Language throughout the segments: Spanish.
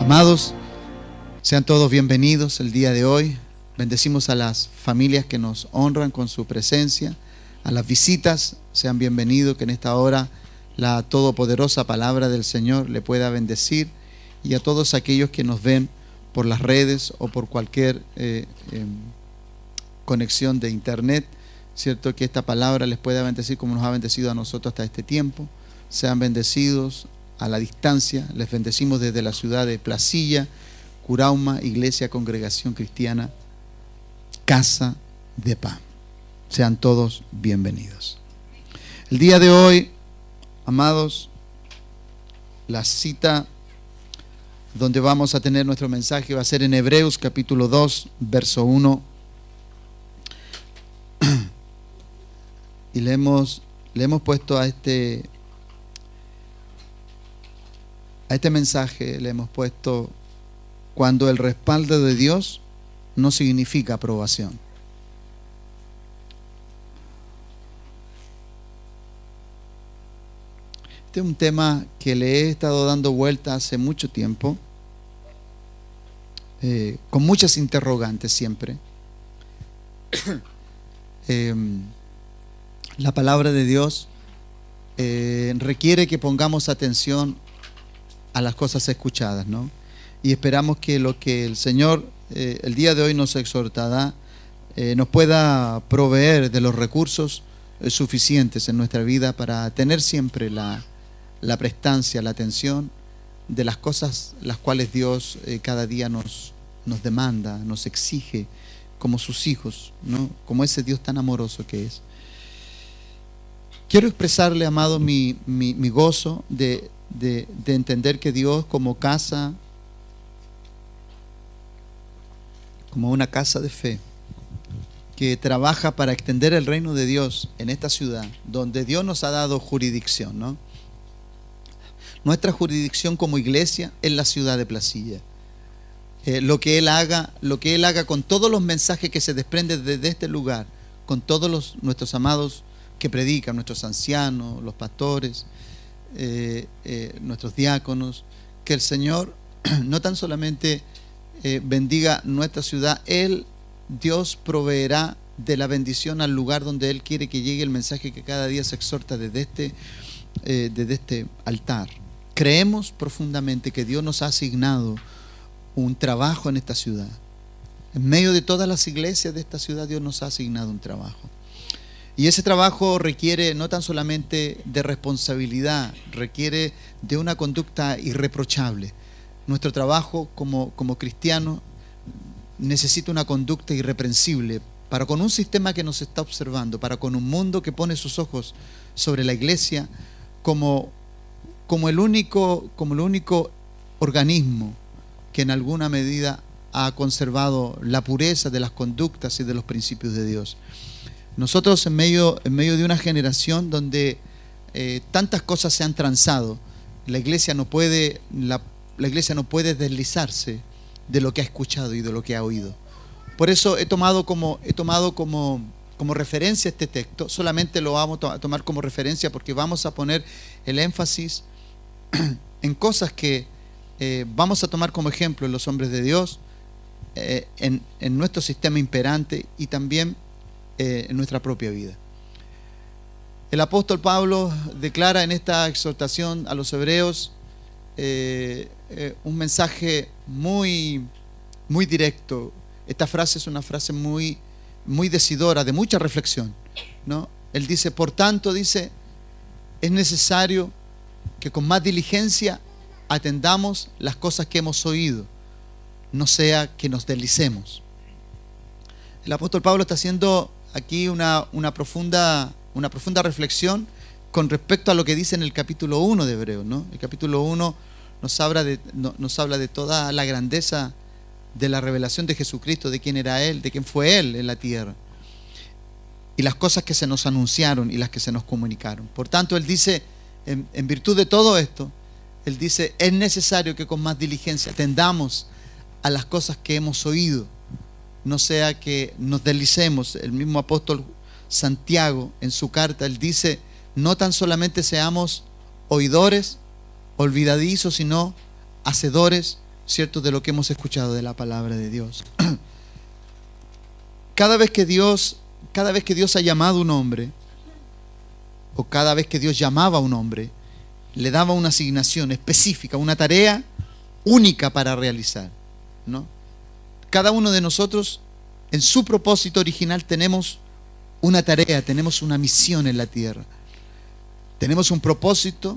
Amados, sean todos bienvenidos el día de hoy. Bendecimos a las familias que nos honran con su presencia, a las visitas, sean bienvenidos, que en esta hora la todopoderosa palabra del Señor le pueda bendecir y a todos aquellos que nos ven por las redes o por cualquier eh, em, conexión de internet, ¿cierto? Que esta palabra les pueda bendecir como nos ha bendecido a nosotros hasta este tiempo. Sean bendecidos a la distancia, les bendecimos desde la ciudad de Placilla, Curauma, Iglesia Congregación Cristiana, Casa de Paz. Sean todos bienvenidos. El día de hoy, amados, la cita donde vamos a tener nuestro mensaje va a ser en Hebreos capítulo 2, verso 1 y le hemos, le hemos puesto a este, a este mensaje, le hemos puesto cuando el respaldo de Dios no significa aprobación. Este es un tema que le he estado dando vuelta hace mucho tiempo, eh, con muchas interrogantes siempre. Eh, la palabra de Dios eh, requiere que pongamos atención a las cosas escuchadas, ¿no? Y esperamos que lo que el Señor eh, el día de hoy nos exhortará eh, nos pueda proveer de los recursos suficientes en nuestra vida para tener siempre la, la, prestancia, la atención de las cosas las cuales Dios cada día nos, nos demanda, nos exige como sus hijos, ¿no? Como ese Dios tan amoroso que es. Quiero expresarle, amado, mi, gozo de, entender que Dios como casa, como una casa de fe, que trabaja para extender el reino de Dios en esta ciudad, donde Dios nos ha dado jurisdicción, ¿no? Nuestra jurisdicción como iglesia es la ciudad de Placilla. Eh, lo que Él haga, lo que Él haga con todos los mensajes que se desprenden desde este lugar, con todos los, nuestros amados que predican, nuestros ancianos, los pastores, eh, eh, nuestros diáconos, que el Señor no tan solamente eh, bendiga nuestra ciudad, Él, Dios, proveerá de la bendición al lugar donde Él quiere que llegue el mensaje que cada día se exhorta desde este, desde este altar. Creemos profundamente que Dios nos ha asignado un trabajo en esta ciudad. En medio de todas las iglesias de esta ciudad, Dios nos ha asignado un trabajo. Y ese trabajo requiere no tan solamente de responsabilidad, requiere de una conducta irreprochable. Nuestro trabajo como, cristiano necesita una conducta irreprensible para con un sistema que nos está observando, para con un mundo que pone sus ojos sobre la iglesia como, como, el, único, como el único organismo que en alguna medida ha conservado la pureza de las conductas y de los principios de Dios. Nosotros en medio, en medio de una generación donde eh, tantas cosas se han transado, la iglesia no puede, la, iglesia no puede deslizarse de lo que ha escuchado y de lo que ha oído. Por eso he tomado como, he tomado como, como referencia este texto, solamente lo vamos a tomar como referencia porque vamos a poner el énfasis en cosas que eh, vamos a tomar como ejemplo en los hombres de Dios, eh, en, en nuestro sistema imperante y también eh, en nuestra propia vida. El apóstol Pablo declara en esta exhortación a los hebreos eh, eh, un mensaje muy, muy directo. Esta frase es una frase muy, muy decidora, de mucha reflexión. ¿no? Él dice, por tanto, dice, es necesario que con más diligencia atendamos las cosas que hemos oído, no sea que nos delicemos. El apóstol Pablo está haciendo aquí una, profunda, una profunda reflexión con respecto a lo que dice en el capítulo 1 de Hebreos. El capítulo 1 nos habla, de, nos habla de toda la grandeza de la revelación de Jesucristo, de quién era Él, de quién fue Él en la tierra. Y las cosas que se nos anunciaron y las que se nos comunicaron. Por tanto, Él dice, en virtud de todo esto, Él dice, es necesario que con más diligencia atendamos a las cosas que hemos oído no sea que nos deslicemos. El mismo apóstol Santiago en su carta, él dice, no tan solamente seamos oidores, olvidadizos, sino hacedores, ¿cierto?, de lo que hemos escuchado de la palabra de Dios. Cada vez que Dios, cada vez que Dios ha llamado a un hombre, o cada vez que Dios llamaba a un hombre, le daba una asignación específica, una tarea única para realizar, ¿no? Cada uno de nosotros, en su propósito original, tenemos una tarea, tenemos una misión en la tierra. Tenemos un propósito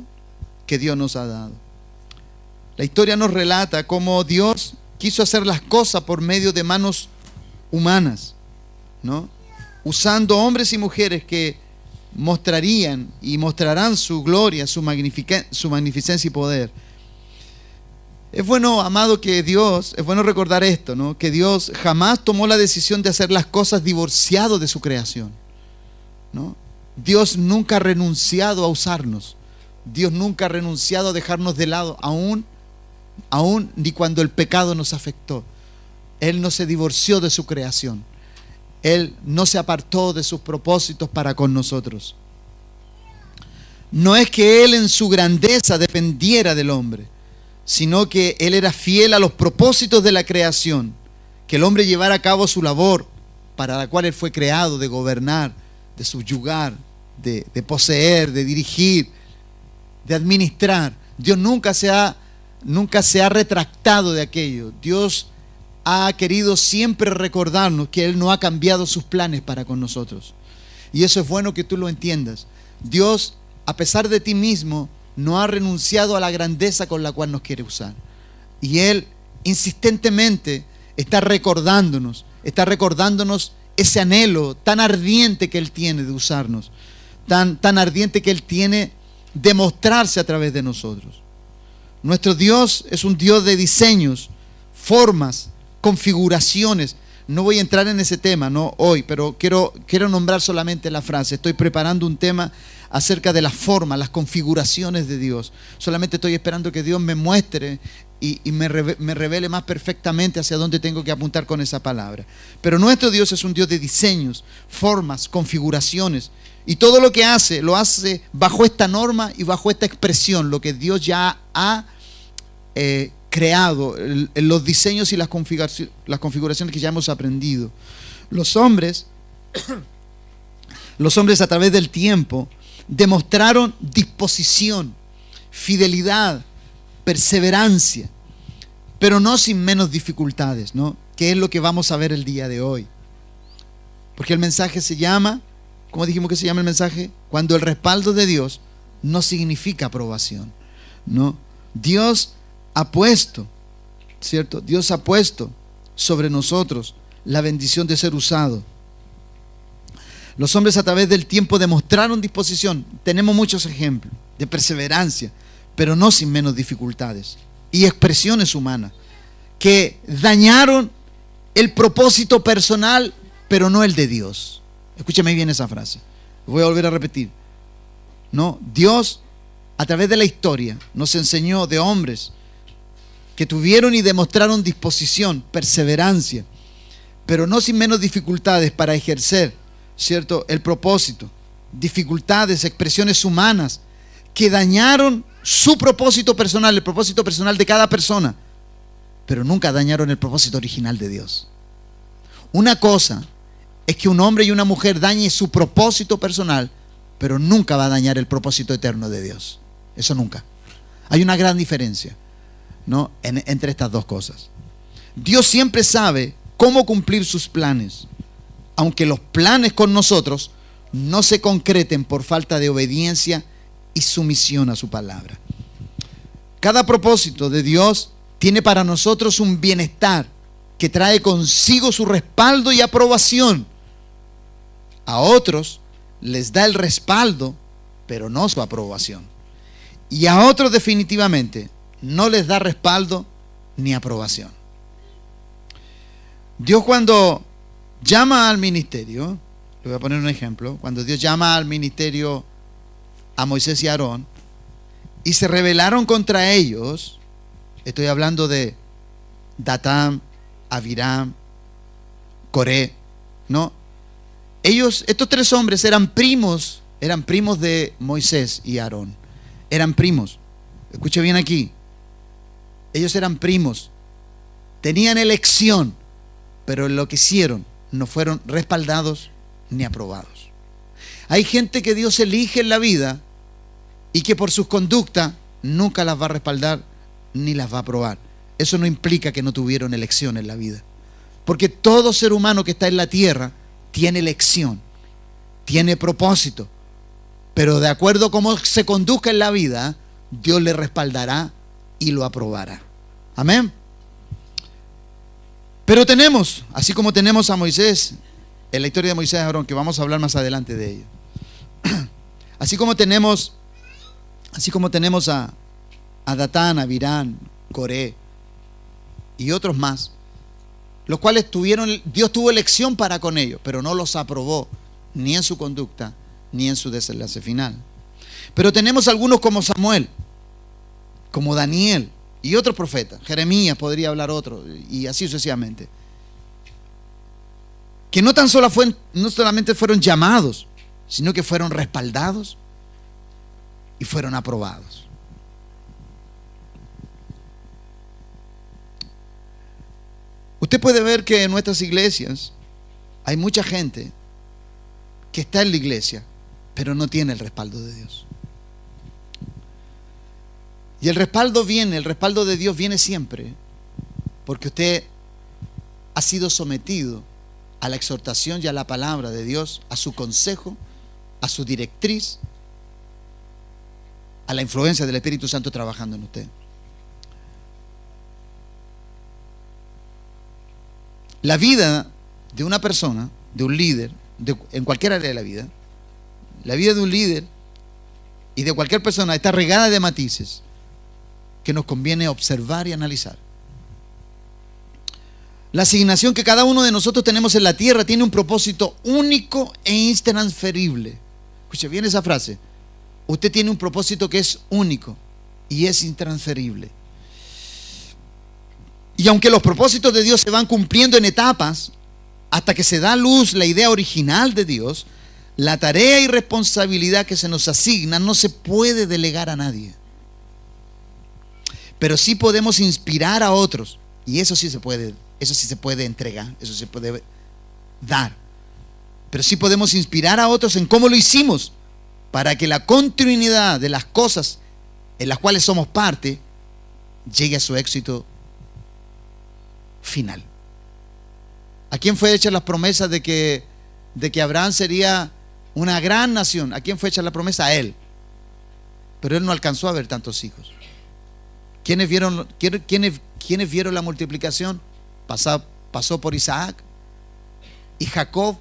que Dios nos ha dado. La historia nos relata cómo Dios quiso hacer las cosas por medio de manos humanas, ¿no? Usando hombres y mujeres que mostrarían y mostrarán su gloria, su, magnificencia y poder. Es bueno, amado, que Dios, es bueno recordar esto, ¿no? Que Dios jamás tomó la decisión de hacer las cosas divorciado de su creación, Dios nunca ha renunciado a usarnos. Dios nunca ha renunciado a dejarnos de lado, aún, aún ni cuando el pecado nos afectó. Él no se divorció de su creación. Él no se apartó de sus propósitos para con nosotros. No es que Él en su grandeza dependiera del hombre sino que Él era fiel a los propósitos de la creación, que el hombre llevara a cabo su labor para la cual Él fue creado, de gobernar, de subyugar, de, poseer, de dirigir, de administrar. Dios nunca se, ha, nunca se ha retractado de aquello. Dios ha querido siempre recordarnos que Él no ha cambiado sus planes para con nosotros. Y eso es bueno que tú lo entiendas. Dios, a pesar de ti mismo, no ha renunciado a la grandeza con la cual nos quiere usar. Y Él insistentemente está recordándonos, está recordándonos ese anhelo tan ardiente que Él tiene de usarnos, tan, tan ardiente que Él tiene de mostrarse a través de nosotros. Nuestro Dios es un Dios de diseños, formas, configuraciones. No voy a entrar en ese tema, no hoy, pero quiero, quiero nombrar solamente la frase. Estoy preparando un tema acerca de las formas, las configuraciones de Dios. Solamente estoy esperando que Dios me muestre y, me, revele, más perfectamente hacia dónde tengo que apuntar con esa palabra. Pero nuestro Dios es un Dios de diseños, formas, configuraciones. Y todo lo que hace, lo hace bajo esta norma y bajo esta expresión, lo que Dios ya ha eh, creado, los diseños y las, las configuraciones que ya hemos aprendido. Los hombres, los hombres a través del tiempo, demostraron disposición, fidelidad, perseverancia, pero no sin menos dificultades, ¿no? Que es lo que vamos a ver el día de hoy. Porque el mensaje se llama, ¿cómo dijimos que se llama el mensaje? Cuando el respaldo de Dios no significa aprobación, ¿no? Dios ha puesto, ¿cierto? Dios ha puesto sobre nosotros la bendición de ser usado los hombres a través del tiempo demostraron disposición. Tenemos muchos ejemplos de perseverancia, pero no sin menos dificultades y expresiones humanas que dañaron el propósito personal, pero no el de Dios. Escúchame bien esa frase. Voy a volver a repetir. No, Dios a través de la historia nos enseñó de hombres que tuvieron y demostraron disposición, perseverancia, pero no sin menos dificultades para ejercer ¿cierto? El propósito, dificultades, expresiones humanas que dañaron su propósito personal, el propósito personal de cada persona, pero nunca dañaron el propósito original de Dios. Una cosa es que un hombre y una mujer dañen su propósito personal, pero nunca va a dañar el propósito eterno de Dios. Eso nunca. Hay una gran diferencia entre estas dos cosas. Dios siempre sabe cómo cumplir sus planes aunque los planes con nosotros no se concreten por falta de obediencia y sumisión a su palabra. Cada propósito de Dios tiene para nosotros un bienestar que trae consigo su respaldo y aprobación. A otros les da el respaldo, pero no su aprobación. Y a otros definitivamente no les da respaldo ni aprobación. Dios cuando llama al ministerio, le voy a poner un ejemplo, cuando Dios llama al ministerio a Moisés y Aarón, y se rebelaron contra ellos, estoy hablando de Datán, Aviram, Coré, ¿no? Ellos, estos tres hombres eran primos, eran primos de Moisés y Aarón, eran primos, escuche bien aquí, ellos eran primos, tenían elección, pero lo que hicieron no fueron respaldados ni aprobados. Hay gente que Dios elige en la vida y que por sus conductas nunca las va a respaldar ni las va a aprobar. Eso no implica que no tuvieron elección en la vida. Porque todo ser humano que está en la tierra tiene elección, tiene propósito. Pero de acuerdo a cómo se conduzca en la vida, Dios le respaldará y lo aprobará. Amén. Pero tenemos, así como tenemos a Moisés, en la historia de Moisés y que vamos a hablar más adelante de ello. Así como tenemos, así como tenemos a, Datán, a Coré y otros más, los cuales tuvieron, Dios tuvo elección para con ellos, pero no los aprobó ni en su conducta ni en su desenlace final. Pero tenemos algunos como Samuel, como Daniel, y otro profeta, Jeremías podría hablar otro, y así sucesivamente. Que no tan solo no solamente fueron llamados, sino que fueron respaldados y fueron aprobados. Usted puede ver que en nuestras iglesias hay mucha gente que está en la iglesia, pero no tiene el respaldo de Dios. Y el respaldo viene, el respaldo de Dios viene siempre, porque usted ha sido sometido a la exhortación y a la palabra de Dios, a su consejo, a su directriz, a la influencia del Espíritu Santo trabajando en usted. La vida de una persona, de un líder, en cualquier área de la vida, la vida de un líder y de cualquier persona está regada de matices que nos conviene observar y analizar. La asignación que cada uno de nosotros tenemos en la tierra tiene un propósito único e intransferible. Escuche bien esa frase. Usted tiene un propósito que es único y es intransferible. Y aunque los propósitos de Dios se van cumpliendo en etapas, hasta que se da a luz la idea original de Dios, la tarea y responsabilidad que se nos asigna no se puede delegar a nadie pero sí podemos inspirar a otros. Y eso sí se puede, eso sí se puede entregar, eso se puede dar. Pero sí podemos inspirar a otros en cómo lo hicimos para que la continuidad de las cosas en las cuales somos parte llegue a su éxito final. ¿A quién fue hecha la promesa de que, de que Abraham sería una gran nación? ¿A quién fue hecha la promesa? A él. Pero él no alcanzó a ver tantos hijos. ¿Quiénes vieron, vieron la multiplicación? Pasó, pasó por Isaac. Y Jacob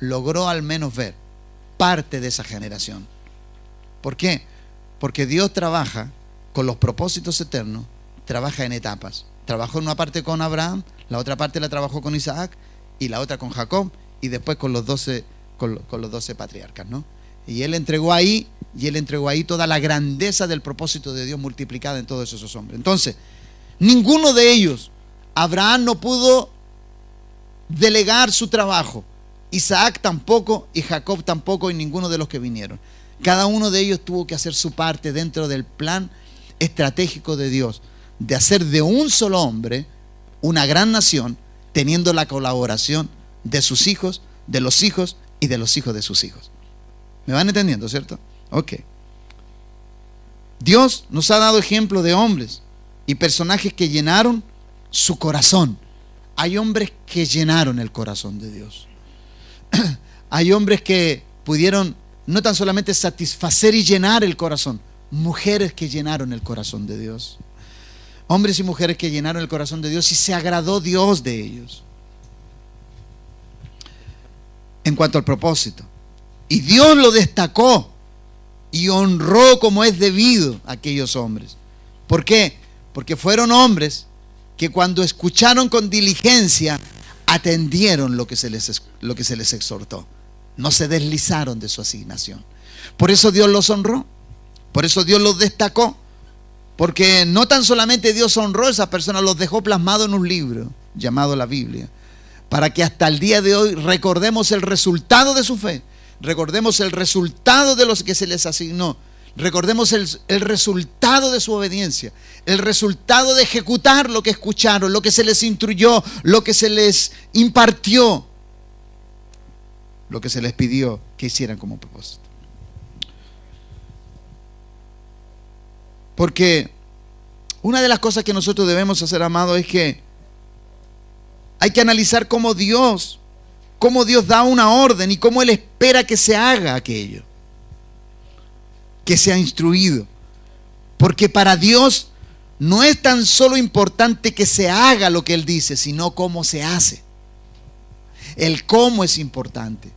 logró al menos ver parte de esa generación. ¿Por qué? Porque Dios trabaja con los propósitos eternos, trabaja en etapas. Trabajó en una parte con Abraham, la otra parte la trabajó con Isaac y la otra con Jacob y después con los doce patriarcas, ¿no? Y él entregó ahí y él entregó ahí toda la grandeza del propósito de Dios multiplicada en todos esos hombres. Entonces, ninguno de ellos, Abraham no pudo delegar su trabajo. Isaac tampoco y Jacob tampoco y ninguno de los que vinieron. Cada uno de ellos tuvo que hacer su parte dentro del plan estratégico de Dios, de hacer de un solo hombre una gran nación, teniendo la colaboración de sus hijos, de los hijos y de los hijos de sus hijos. ¿Me van entendiendo, cierto? Ok. Dios nos ha dado ejemplo de hombres y personajes que llenaron su corazón. Hay hombres que llenaron el corazón de Dios. Hay hombres que pudieron no tan solamente satisfacer y llenar el corazón, mujeres que llenaron el corazón de Dios. Hombres y mujeres que llenaron el corazón de Dios y se agradó Dios de ellos. En cuanto al propósito. Y Dios lo destacó y honró como es debido a aquellos hombres. ¿Por qué? Porque fueron hombres que cuando escucharon con diligencia, atendieron lo que se les, lo que se les exhortó. No se deslizaron de su asignación. Por eso Dios los honró. Por eso Dios los destacó. Porque no tan solamente Dios honró a esas personas, los dejó plasmado en un libro llamado la Biblia. Para que hasta el día de hoy recordemos el resultado de su fe Recordemos el resultado de los que se les asignó. Recordemos el, resultado de su obediencia, el resultado de ejecutar lo que escucharon, lo que se les instruyó, lo que se les impartió, lo que se les pidió que hicieran como propósito. Porque una de las cosas que nosotros debemos hacer, amado, es que hay que analizar cómo Dios cómo Dios da una orden y cómo Él espera que se haga aquello, que sea instruido. Porque para Dios no es tan solo importante que se haga lo que Él dice, sino cómo se hace. El cómo es importante.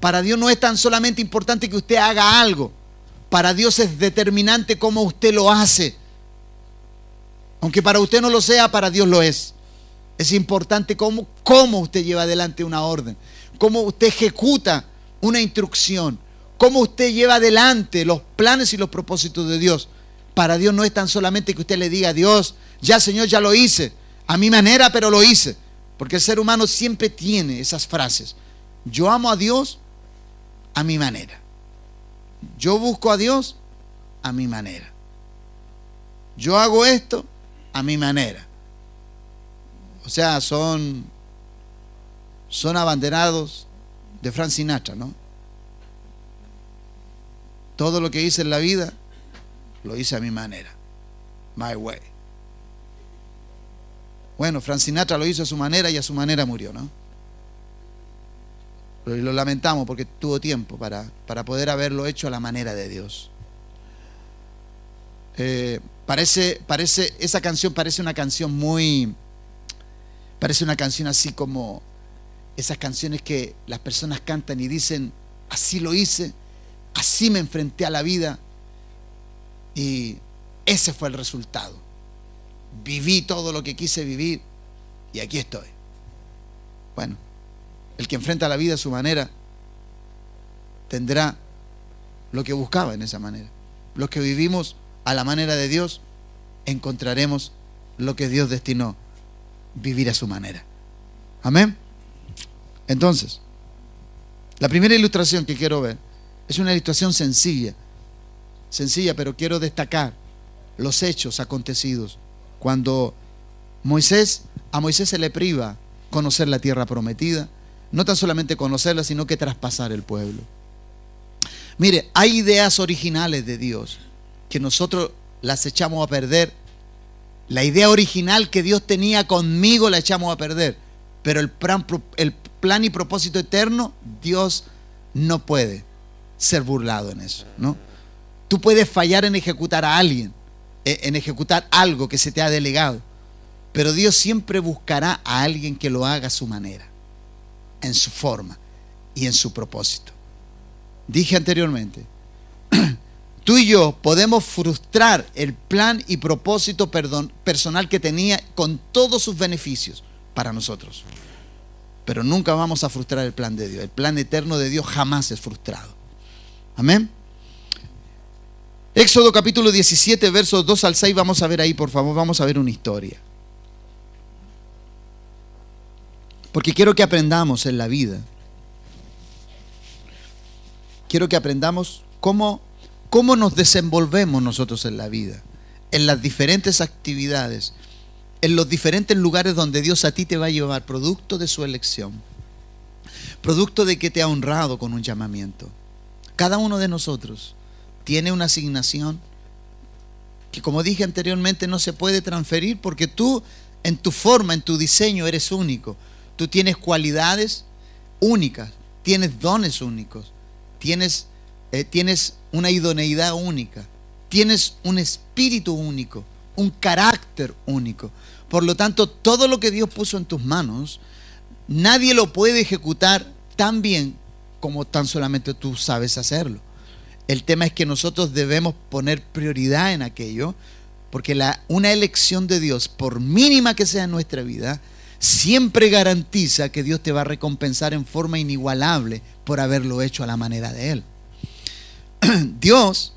Para Dios no es tan solamente importante que usted haga algo. Para Dios es determinante cómo usted lo hace. Aunque para usted no lo sea, para Dios lo es. Es importante cómo, usted lleva adelante una orden, cómo usted ejecuta una instrucción, cómo usted lleva adelante los planes y los propósitos de Dios. Para Dios no es tan solamente que usted le diga a Dios, ya Señor, ya lo hice, a mi manera, pero lo hice. Porque el ser humano siempre tiene esas frases. Yo amo a Dios a mi manera. Yo busco a Dios a mi manera. Yo hago esto a mi manera. O sea, son, son abanderados de Frank Sinatra, ¿no? Todo lo que hice en la vida lo hice a mi manera, my way. Bueno, Frank Sinatra lo hizo a su manera y a su manera murió, ¿no? Y lo lamentamos porque tuvo tiempo para, para poder haberlo hecho a la manera de Dios. Eh, parece, parece, esa canción parece una canción muy, Parece una canción así como esas canciones que las personas cantan y dicen, así lo hice, así me enfrenté a la vida y ese fue el resultado. Viví todo lo que quise vivir y aquí estoy. Bueno, el que enfrenta la vida a su manera tendrá lo que buscaba en esa manera. Los que vivimos a la manera de Dios encontraremos lo que Dios destinó vivir a su manera. Amén. Entonces, la primera ilustración que quiero ver es una ilustración sencilla, sencilla, pero quiero destacar los hechos acontecidos cuando Moisés a Moisés se le priva conocer la tierra prometida, no tan solamente conocerla, sino que traspasar el pueblo. Mire, hay ideas originales de Dios que nosotros las echamos a perder la idea original que Dios tenía conmigo la echamos a perder. Pero el plan, y propósito eterno, Dios no puede ser burlado en eso, ¿no? Tú puedes fallar en ejecutar a alguien, eh, en ejecutar algo que se te ha delegado, pero Dios siempre buscará a alguien que lo haga a su manera, en su forma y en su propósito. Dije anteriormente, Tú y yo podemos frustrar el plan y propósito personal que tenía con todos sus beneficios para nosotros. Pero nunca vamos a frustrar el plan de Dios. El plan eterno de Dios jamás es frustrado. Amén. Éxodo capítulo 17, versos 2 al 6. Vamos a ver ahí, por favor, vamos a ver una historia. Porque quiero que aprendamos en la vida. Quiero que aprendamos cómo cómo nos desenvolvemos nosotros en la vida, en las diferentes actividades, en los diferentes lugares donde Dios a ti te va a llevar, producto de su elección, producto de que te ha honrado con un llamamiento. Cada uno de nosotros tiene una asignación que como dije anteriormente no se puede transferir porque tú en tu forma, en tu diseño eres único. Tú tienes cualidades únicas, tienes dones únicos, tienes, eh, una idoneidad única, tienes un espíritu único, un carácter único. Por lo tanto, todo lo que Dios puso en tus manos, nadie lo puede ejecutar tan bien como tan solamente tú sabes hacerlo. El tema es que nosotros debemos poner prioridad en aquello, porque una elección de Dios, por mínima que sea en nuestra vida, siempre garantiza que Dios te va a recompensar en forma inigualable por haberlo hecho a la manera de Él. Dios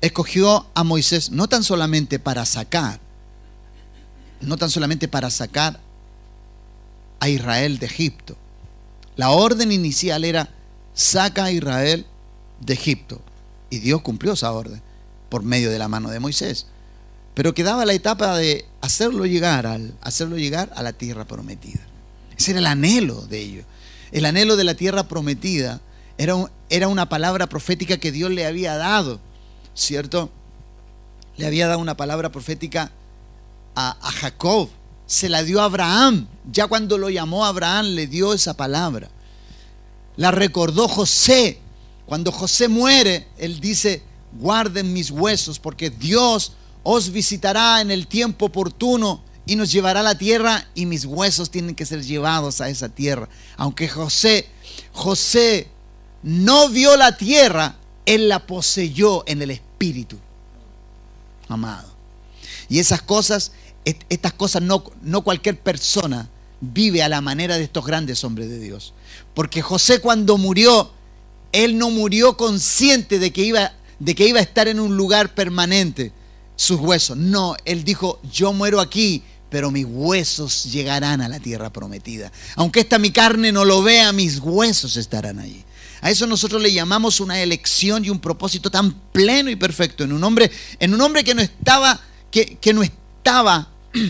escogió a Moisés no tan solamente para sacar, no tan solamente para sacar a Israel de Egipto. La orden inicial era, saca a Israel de Egipto. Y Dios cumplió esa orden por medio de la mano de Moisés. Pero quedaba la etapa de hacerlo llegar, al, hacerlo llegar a la tierra prometida. Ese era el anhelo de ellos. El anhelo de la tierra prometida era un, era una palabra profética que Dios le había dado, ¿cierto? Le había dado una palabra profética a, Jacob, se la dio a Abraham, ya cuando lo llamó Abraham le dio esa palabra. La recordó José, cuando José muere, él dice, guarden mis huesos, porque Dios os visitará en el tiempo oportuno y nos llevará a la tierra y mis huesos tienen que ser llevados a esa tierra. Aunque José, José no vio la tierra, Él la poseyó en el Espíritu. Amado. Y esas cosas, estas cosas no, cualquier persona vive a la manera de estos grandes hombres de Dios. Porque José cuando murió, él no murió consciente de que iba, de que iba a estar en un lugar permanente, sus huesos. No, él dijo, yo muero aquí, pero mis huesos llegarán a la tierra prometida. Aunque esta mi carne no lo vea, mis huesos estarán allí. A eso nosotros le llamamos una elección y un propósito tan pleno y perfecto en un hombre, en un hombre que no estaba, que, no estaba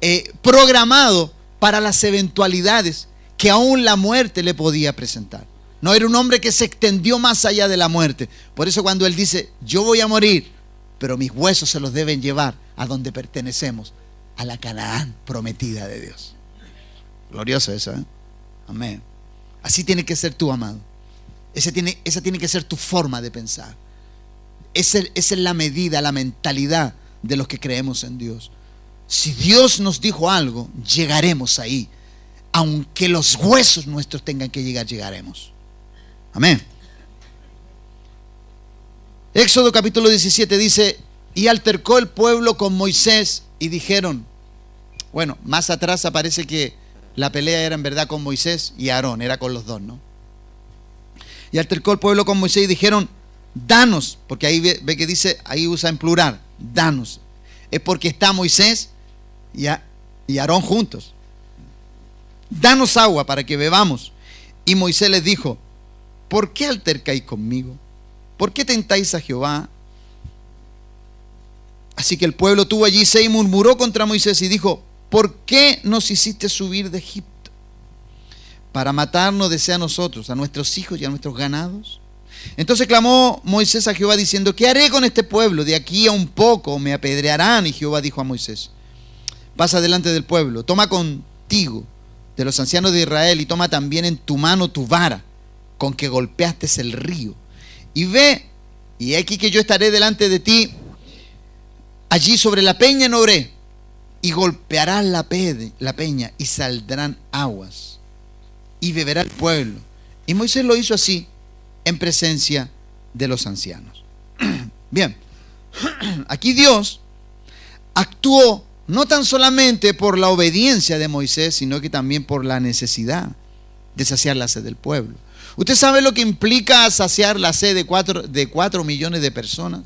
eh, programado para las eventualidades que aún la muerte le podía presentar. No era un hombre que se extendió más allá de la muerte. Por eso cuando él dice, yo voy a morir, pero mis huesos se los deben llevar a donde pertenecemos, a la Canaán prometida de Dios. Glorioso eso, ¿eh? Amén. Así tiene que ser tú, amado tiene, esa tiene que ser tu forma de pensar. esa es la medida, la mentalidad de los que creemos en Dios. Si Dios nos dijo algo, llegaremos ahí. Aunque los huesos nuestros tengan que llegar, llegaremos. Amén. Éxodo capítulo 17 dice, y altercó el pueblo con Moisés y dijeron, bueno, más atrás aparece que la pelea era en verdad con Moisés y Aarón, era con los dos, ¿no? Y altercó el pueblo con Moisés y dijeron, danos, porque ahí ve, que dice, ahí usa en plural, danos. Es porque está Moisés y, Aarón juntos. Danos agua para que bebamos. Y Moisés les dijo, ¿por qué altercáis conmigo? ¿Por qué tentáis a Jehová? Así que el pueblo tuvo allí se y murmuró contra Moisés y dijo, ¿por qué nos hiciste subir de Egipto? para matarnos desea a nosotros, a nuestros hijos y a nuestros ganados? Entonces clamó Moisés a Jehová diciendo, ¿qué haré con este pueblo? De aquí a un poco me apedrearán. Y Jehová dijo a Moisés, pasa delante del pueblo, toma contigo de los ancianos de Israel y toma también en tu mano tu vara con que golpeaste el río. Y ve, y aquí que yo estaré delante de ti, allí sobre la peña en y golpearás la peña y saldrán aguas y beberá el pueblo. Y Moisés lo hizo así, en presencia de los ancianos. Bien, aquí Dios actuó no tan solamente por la obediencia de Moisés, sino que también por la necesidad de saciar la sed del pueblo. ¿Usted sabe lo que implica saciar la sed de cuatro, de millones de personas?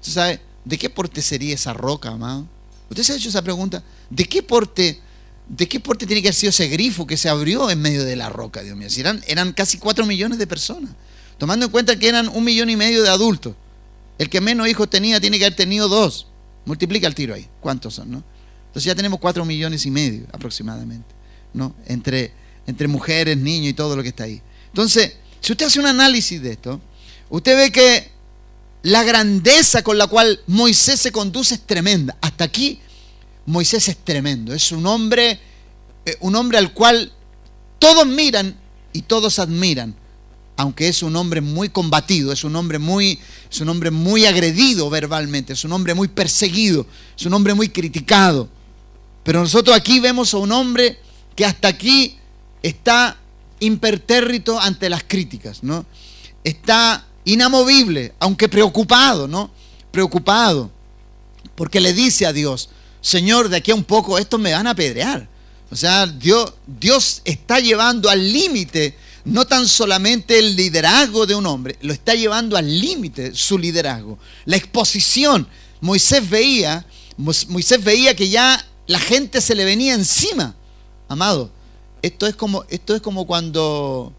¿Usted sabe de qué porte sería esa roca, amado? ¿Usted se ha hecho esa pregunta? ¿De qué porte ¿De qué porte tiene que haber sido ese grifo que se abrió en medio de la roca, Dios mío? eran, eran casi cuatro millones de personas, tomando en cuenta que eran un millón y medio de adultos. El que menos hijos tenía tiene que haber tenido dos. Multiplica el tiro ahí. ¿Cuántos son, no? Entonces ya tenemos cuatro millones y medio aproximadamente, ¿no? Entre, entre mujeres, niños y todo lo que está ahí. Entonces, si usted hace un análisis de esto, usted ve que la grandeza con la cual Moisés se conduce es tremenda. Hasta aquí Moisés es tremendo, es un hombre, eh, un hombre al cual todos miran y todos admiran, aunque es un hombre muy combatido, es un hombre muy, muy agredido verbalmente, es un hombre muy perseguido, es un hombre muy criticado. Pero nosotros aquí vemos a un hombre que hasta aquí está impertérrito ante las críticas, ¿no? Está inamovible, aunque preocupado, ¿no? Preocupado, porque le dice a Dios, Señor, de aquí a un poco estos me van a apedrear. O sea, Dios, Dios está llevando al límite no tan solamente el liderazgo de un hombre, lo está llevando al límite su liderazgo. La exposición, Moisés veía, Moisés veía que ya la gente se le venía encima. Amado, esto es como, esto es como cuando,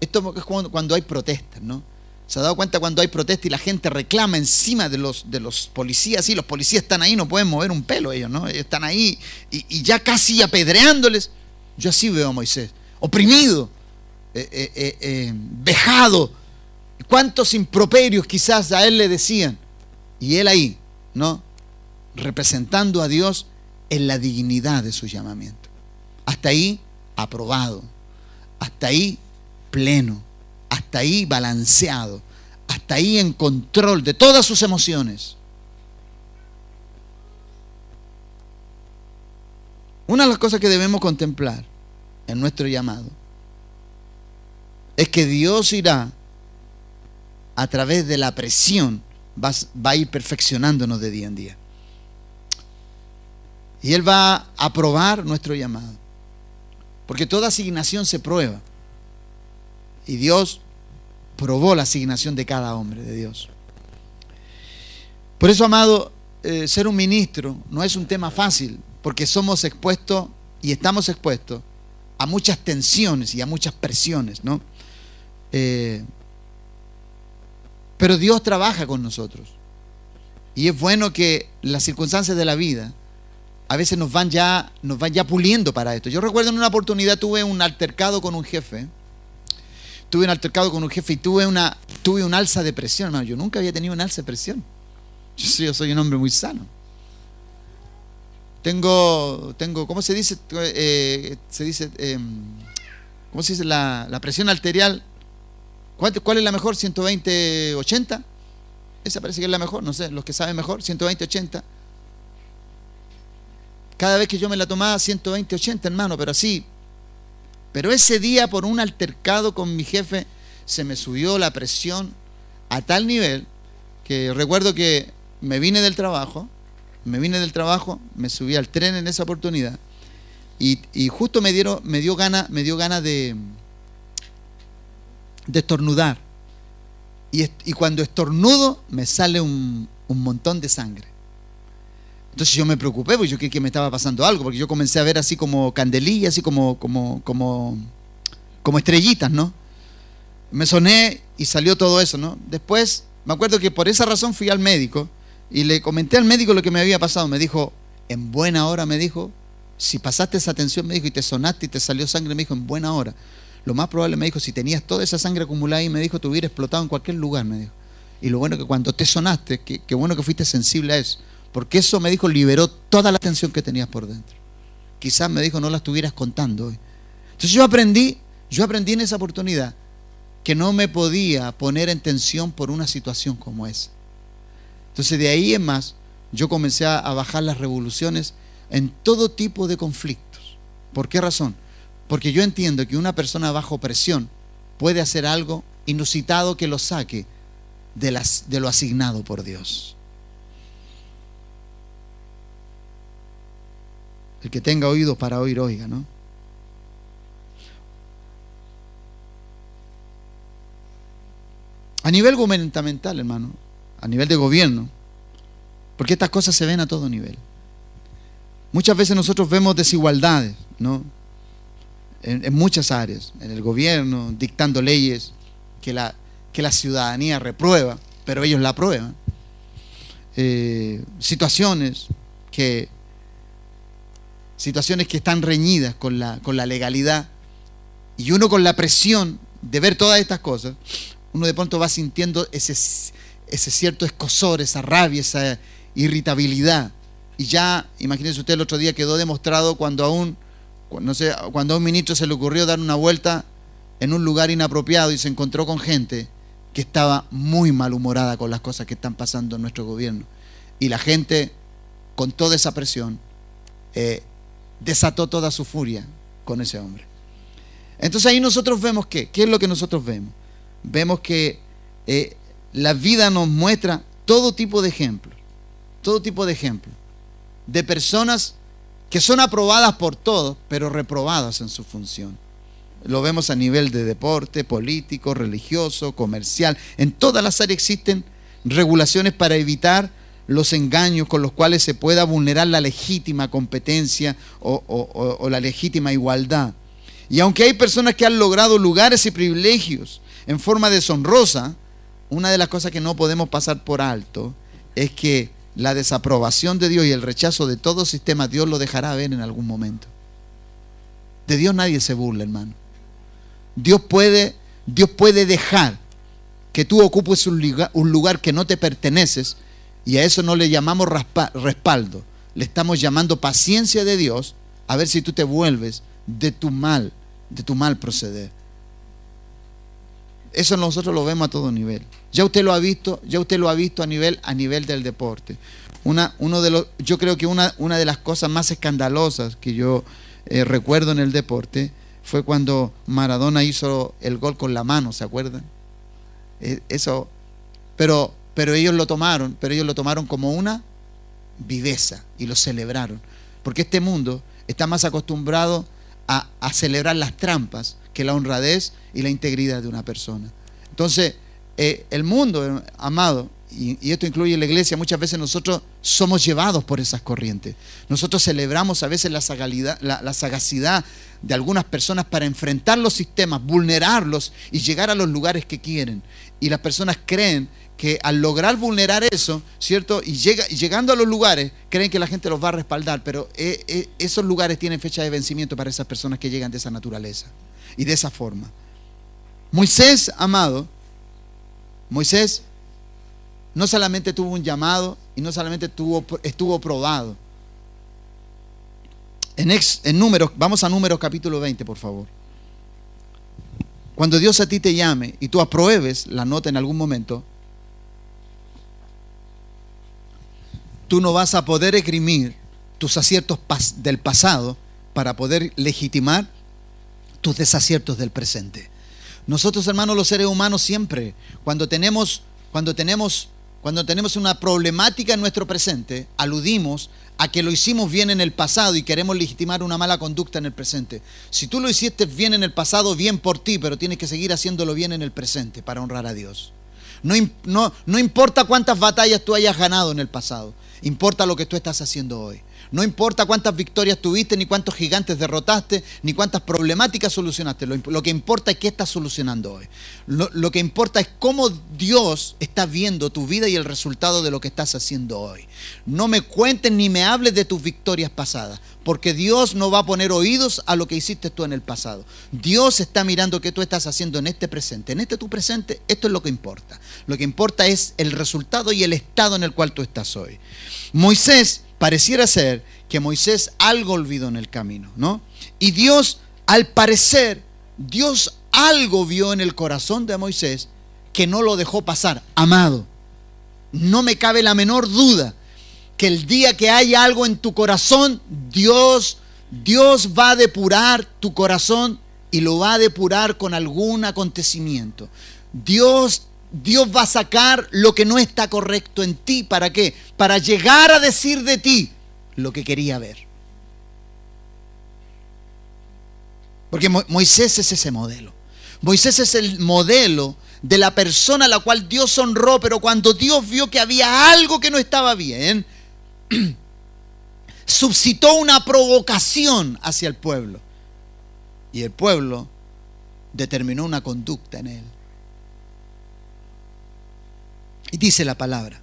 esto es como cuando hay protestas, ¿no? ¿Se ha dado cuenta cuando hay protesta y la gente reclama encima de los, de los policías? Sí, los policías están ahí, no pueden mover un pelo ellos, ¿no? están ahí y, ya casi apedreándoles. Yo así veo a Moisés, oprimido, eh, eh, eh, vejado. ¿Cuántos improperios quizás a él le decían? Y él ahí, ¿no? Representando a Dios en la dignidad de su llamamiento. Hasta ahí, aprobado. Hasta ahí, pleno hasta ahí balanceado, hasta ahí en control de todas sus emociones. Una de las cosas que debemos contemplar en nuestro llamado es que Dios irá a través de la presión, va, a ir perfeccionándonos de día en día. Y Él va a probar nuestro llamado. Porque toda asignación se prueba. Y Dios probó la asignación de cada hombre de Dios. Por eso, amado, eh, ser un ministro no es un tema fácil, porque somos expuestos y estamos expuestos a muchas tensiones y a muchas presiones, ¿no? Eh, pero Dios trabaja con nosotros. Y es bueno que las circunstancias de la vida a veces nos van ya, nos van ya puliendo para esto. Yo recuerdo en una oportunidad tuve un altercado con un jefe tuve un altercado con un jefe y tuve una tuve un alza de presión, hermano. Yo nunca había tenido un alza de presión. Yo soy, un hombre muy sano. Tengo, tengo, ¿cómo se dice? Eh, se dice, em, ¿cómo se dice? La, presión arterial. ¿Cuál, ¿Cuál, es la mejor? ¿120, 80? Esa parece que es la mejor, no sé, los que saben mejor, 120, 80. Cada vez que yo me la tomaba, 120, 80, hermano, pero así, pero ese día, por un altercado con mi jefe, se me subió la presión a tal nivel que recuerdo que me vine del trabajo, me vine del trabajo, me subí al tren en esa oportunidad y, justo me, dieron, me dio gana, me dio gana de, estornudar. Y, cuando estornudo me sale un montón de sangre. Entonces yo me preocupé, porque yo creí que me estaba pasando algo, porque yo comencé a ver así como candelillas, así como, como, como, estrellitas, ¿no? Me soné y salió todo eso, ¿no? Después, me acuerdo que por esa razón fui al médico y le comenté al médico lo que me había pasado. Me dijo, en buena hora, me dijo, si pasaste esa atención, me dijo, y te sonaste y te salió sangre, me dijo, en buena hora. Lo más probable, me dijo, si tenías toda esa sangre acumulada ahí, me dijo, te hubiera explotado en cualquier lugar, me dijo. Y lo bueno que cuando te sonaste, qué bueno que fuiste sensible a eso. Porque eso me dijo, liberó toda la tensión que tenías por dentro. Quizás me dijo, no la estuvieras contando hoy. Entonces yo aprendí, yo aprendí en esa oportunidad que no me podía poner en tensión por una situación como esa. Entonces de ahí en más, yo comencé a bajar las revoluciones en todo tipo de conflictos. ¿Por qué razón? Porque yo entiendo que una persona bajo presión puede hacer algo inusitado que lo saque de, las, de lo asignado por Dios. El que tenga oído para oír, oiga, ¿no? A nivel gubernamental, hermano, a nivel de gobierno, porque estas cosas se ven a todo nivel. Muchas veces nosotros vemos desigualdades, ¿no? En, muchas áreas, en el gobierno, dictando leyes que la, que la ciudadanía reprueba, pero ellos la aprueban. Eh, situaciones que situaciones que están reñidas con la, con la legalidad, y uno con la presión de ver todas estas cosas, uno de pronto va sintiendo ese, ese cierto escosor, esa rabia, esa irritabilidad. Y ya, imagínense usted, el otro día quedó demostrado cuando a un, no sé, cuando un ministro se le ocurrió dar una vuelta en un lugar inapropiado y se encontró con gente que estaba muy malhumorada con las cosas que están pasando en nuestro gobierno. Y la gente, con toda esa presión, eh, desató toda su furia con ese hombre. Entonces ahí nosotros vemos que, ¿qué es lo que nosotros vemos? Vemos que eh, la vida nos muestra todo tipo de ejemplos, todo tipo de ejemplos, de personas que son aprobadas por todos, pero reprobadas en su función. Lo vemos a nivel de deporte, político, religioso, comercial. En todas las áreas existen regulaciones para evitar los engaños con los cuales se pueda vulnerar la legítima competencia o, la legítima igualdad. Y aunque hay personas que han logrado lugares y privilegios en forma deshonrosa, una de las cosas que no podemos pasar por alto es que la desaprobación de Dios y el rechazo de todo sistema, Dios lo dejará ver en algún momento. De Dios nadie se burla, hermano. Dios puede, Dios puede dejar que tú ocupes un lugar que no te perteneces y a eso no le llamamos respaldo, le estamos llamando paciencia de Dios a ver si tú te vuelves de tu mal, de tu mal proceder. Eso nosotros lo vemos a todo nivel. Ya usted lo ha visto, ya usted lo ha visto a nivel, a nivel del deporte. Una, uno de los, yo creo que una, de las cosas más escandalosas que yo eh, recuerdo en el deporte fue cuando Maradona hizo el gol con la mano, ¿se acuerdan? Eh, eso, pero pero ellos lo tomaron, pero ellos lo tomaron como una viveza y lo celebraron. Porque este mundo está más acostumbrado a, celebrar las trampas que la honradez y la integridad de una persona. Entonces, eh, el mundo, eh, amado, y, esto incluye la iglesia, muchas veces nosotros somos llevados por esas corrientes. Nosotros celebramos a veces la, la sagacidad de algunas personas para enfrentar los sistemas, vulnerarlos y llegar a los lugares que quieren. Y las personas creen que al lograr vulnerar eso, ¿cierto? Y llega, llegando a los lugares, creen que la gente los va a respaldar, pero eh, eh, esos lugares tienen fecha de vencimiento para esas personas que llegan de esa naturaleza y de esa forma. Moisés, amado, Moisés no solamente tuvo un llamado y no solamente tuvo, estuvo probado. En, en números, vamos a números capítulo 20, por favor. Cuando Dios a ti te llame y tú apruebes la nota en algún momento, tú no vas a poder esgrimir tus aciertos del pasado para poder legitimar tus desaciertos del presente. Nosotros, hermanos, los seres humanos siempre, cuando tenemos, cuando tenemos, cuando tenemos una problemática en nuestro presente, aludimos a que lo hicimos bien en el pasado y queremos legitimar una mala conducta en el presente. Si tú lo hiciste bien en el pasado, bien por ti, pero tienes que seguir haciéndolo bien en el presente para honrar a Dios. No, no, no importa cuántas batallas tú hayas ganado en el pasado. Importa lo que tú estás haciendo hoy. No importa cuántas victorias tuviste, ni cuántos gigantes derrotaste, ni cuántas problemáticas solucionaste. Lo, que importa es qué estás solucionando hoy. Lo, lo que importa es cómo Dios está viendo tu vida y el resultado de lo que estás haciendo hoy. No me cuentes ni me hables de tus victorias pasadas, porque Dios no va a poner oídos a lo que hiciste tú en el pasado. Dios está mirando qué tú estás haciendo en este presente. En este tu presente, esto es lo que importa. Lo que importa es el resultado y el estado en el cual tú estás hoy. Moisés pareciera ser que Moisés algo olvidó en el camino, ¿no? Y Dios, al parecer, Dios algo vio en el corazón de Moisés que no lo dejó pasar. Amado, no me cabe la menor duda que el día que hay algo en tu corazón, Dios, Dios va a depurar tu corazón y lo va a depurar con algún acontecimiento. Dios Dios va a sacar lo que no está correcto en ti. ¿Para qué? Para llegar a decir de ti lo que quería ver. Porque Moisés es ese modelo. Moisés es el modelo de la persona a la cual Dios honró, pero cuando Dios vio que había algo que no estaba bien, suscitó una provocación hacia el pueblo. Y el pueblo determinó una conducta en él. Y dice la palabra.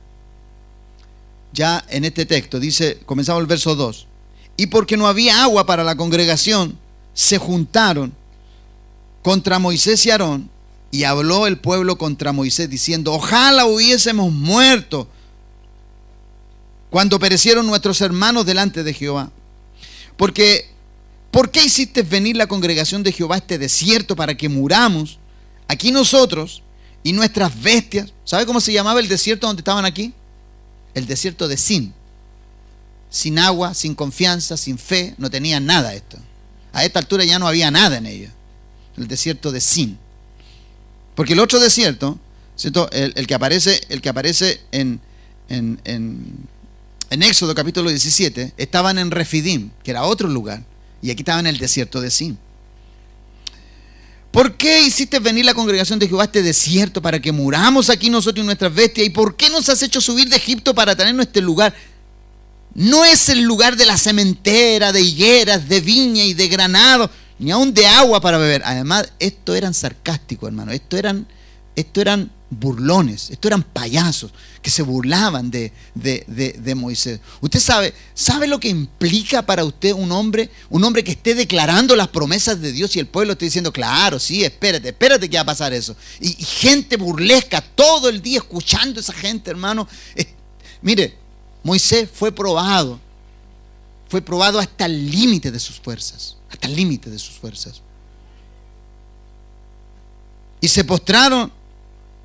Ya en este texto, dice, comenzamos el verso 2. Y porque no había agua para la congregación, se juntaron contra Moisés y Aarón. Y habló el pueblo contra Moisés diciendo, ojalá hubiésemos muerto cuando perecieron nuestros hermanos delante de Jehová. Porque, ¿por qué hiciste venir la congregación de Jehová a este desierto para que muramos? Aquí nosotros y nuestras bestias. ¿Sabe cómo se llamaba el desierto donde estaban aquí? El desierto de Sin. Sin agua, sin confianza, sin fe, no tenían nada esto. A esta altura ya no había nada en ellos. El desierto de Sin. Porque el otro desierto, ¿cierto? El, que aparece, el que aparece en, en, en Éxodo capítulo 17, estaban en Refidim, que era otro lugar, y aquí estaban en el desierto de Sin. ¿Por qué hiciste venir la congregación de Jehová a este desierto para que muramos aquí nosotros y nuestras bestias? ¿Y por qué nos has hecho subir de Egipto para tener este lugar? No es el lugar de la cementera, de higueras, de viña y de granado, ni aún de agua para beber. Además, esto eran sarcásticos, hermano. Esto eran, esto eran burlones, estos eran payasos que se burlaban de, Moisés. Usted sabe, sabe lo que implica para usted un hombre, un hombre que esté declarando las promesas de Dios y el pueblo esté diciendo, claro, sí, espérate, espérate que va a pasar eso. Y, gente burlesca todo el día escuchando a esa gente, hermano. Eh, mire, Moisés fue probado, fue probado hasta el límite de sus fuerzas, hasta el límite de sus fuerzas. Y se postraron